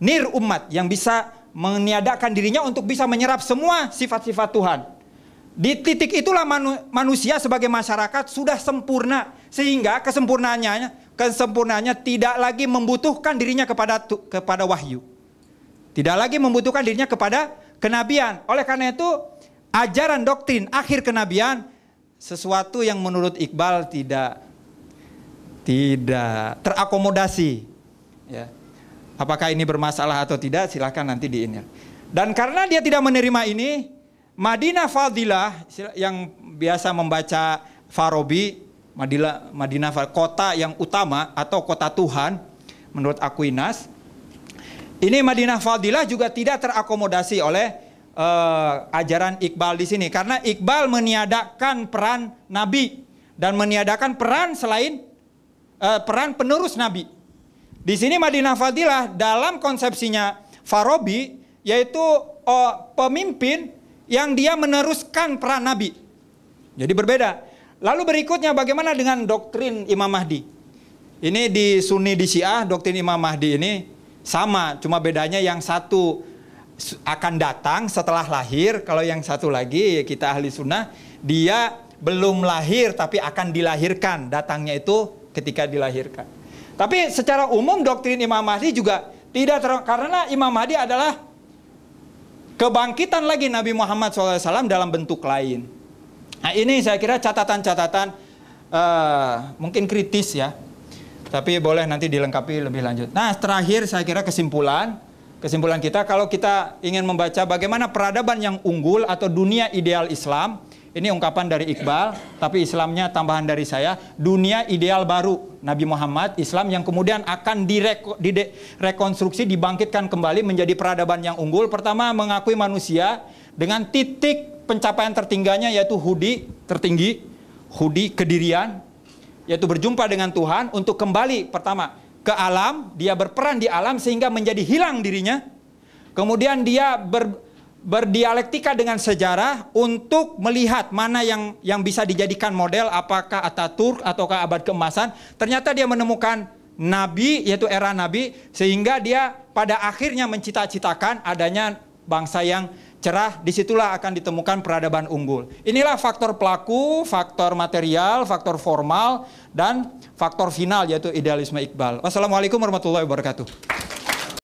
nir umat yang bisa meniadakan dirinya untuk bisa menyerap semua sifat-sifat Tuhan. Di titik itulah manu, manusia sebagai masyarakat sudah sempurna sehingga kesempurnaannya kesempurnaannya tidak lagi membutuhkan dirinya kepada kepada wahyu. Tidak lagi membutuhkan dirinya kepada kenabian. Oleh karena itu, ajaran doktrin akhir kenabian sesuatu yang menurut Iqbal tidak tidak terakomodasi ya. Apakah ini bermasalah atau tidak? Silahkan nanti diinil. Dan karena dia tidak menerima ini, Madinah Fadilah yang biasa membaca Farobi, Madinah, Madinah kota yang utama atau kota Tuhan, menurut Aquinas. Ini Madinah Fadilah juga tidak terakomodasi oleh uh, ajaran Iqbal di sini karena Iqbal meniadakan peran Nabi dan meniadakan peran selain uh, peran penerus Nabi. Di sini Madinah Fadilah dalam konsepsinya Farabi yaitu oh, pemimpin yang dia meneruskan peran Nabi. Jadi berbeda. Lalu berikutnya bagaimana dengan doktrin Imam Mahdi? Ini di Sunni di Syiah doktrin Imam Mahdi ini sama, cuma bedanya yang satu akan datang setelah lahir, kalau yang satu lagi ya kita ahli sunnah dia belum lahir tapi akan dilahirkan, datangnya itu ketika dilahirkan. Tapi secara umum doktrin Imam Mahdi juga tidak ter karena Imam Mahdi adalah kebangkitan lagi Nabi Muhammad SAW dalam bentuk lain. Nah ini saya kira catatan-catatan uh, mungkin kritis ya, tapi boleh nanti dilengkapi lebih lanjut. Nah terakhir saya kira kesimpulan kesimpulan kita kalau kita ingin membaca bagaimana peradaban yang unggul atau dunia ideal Islam ini ungkapan dari Iqbal, tapi Islamnya tambahan dari saya. Dunia ideal baru Nabi Muhammad, Islam yang kemudian akan direko, direkonstruksi, dibangkitkan kembali menjadi peradaban yang unggul. Pertama, mengakui manusia dengan titik pencapaian tertingganya yaitu hudi tertinggi, hudi kedirian, yaitu berjumpa dengan Tuhan untuk kembali pertama ke alam, dia berperan di alam sehingga menjadi hilang dirinya. Kemudian dia ber, berdialektika dengan sejarah untuk melihat mana yang yang bisa dijadikan model apakah Ataturk ataukah abad keemasan. Ternyata dia menemukan nabi yaitu era nabi sehingga dia pada akhirnya mencita-citakan adanya bangsa yang cerah, disitulah akan ditemukan peradaban unggul. Inilah faktor pelaku, faktor material, faktor formal, dan faktor final yaitu idealisme Iqbal. Wassalamualaikum warahmatullahi wabarakatuh.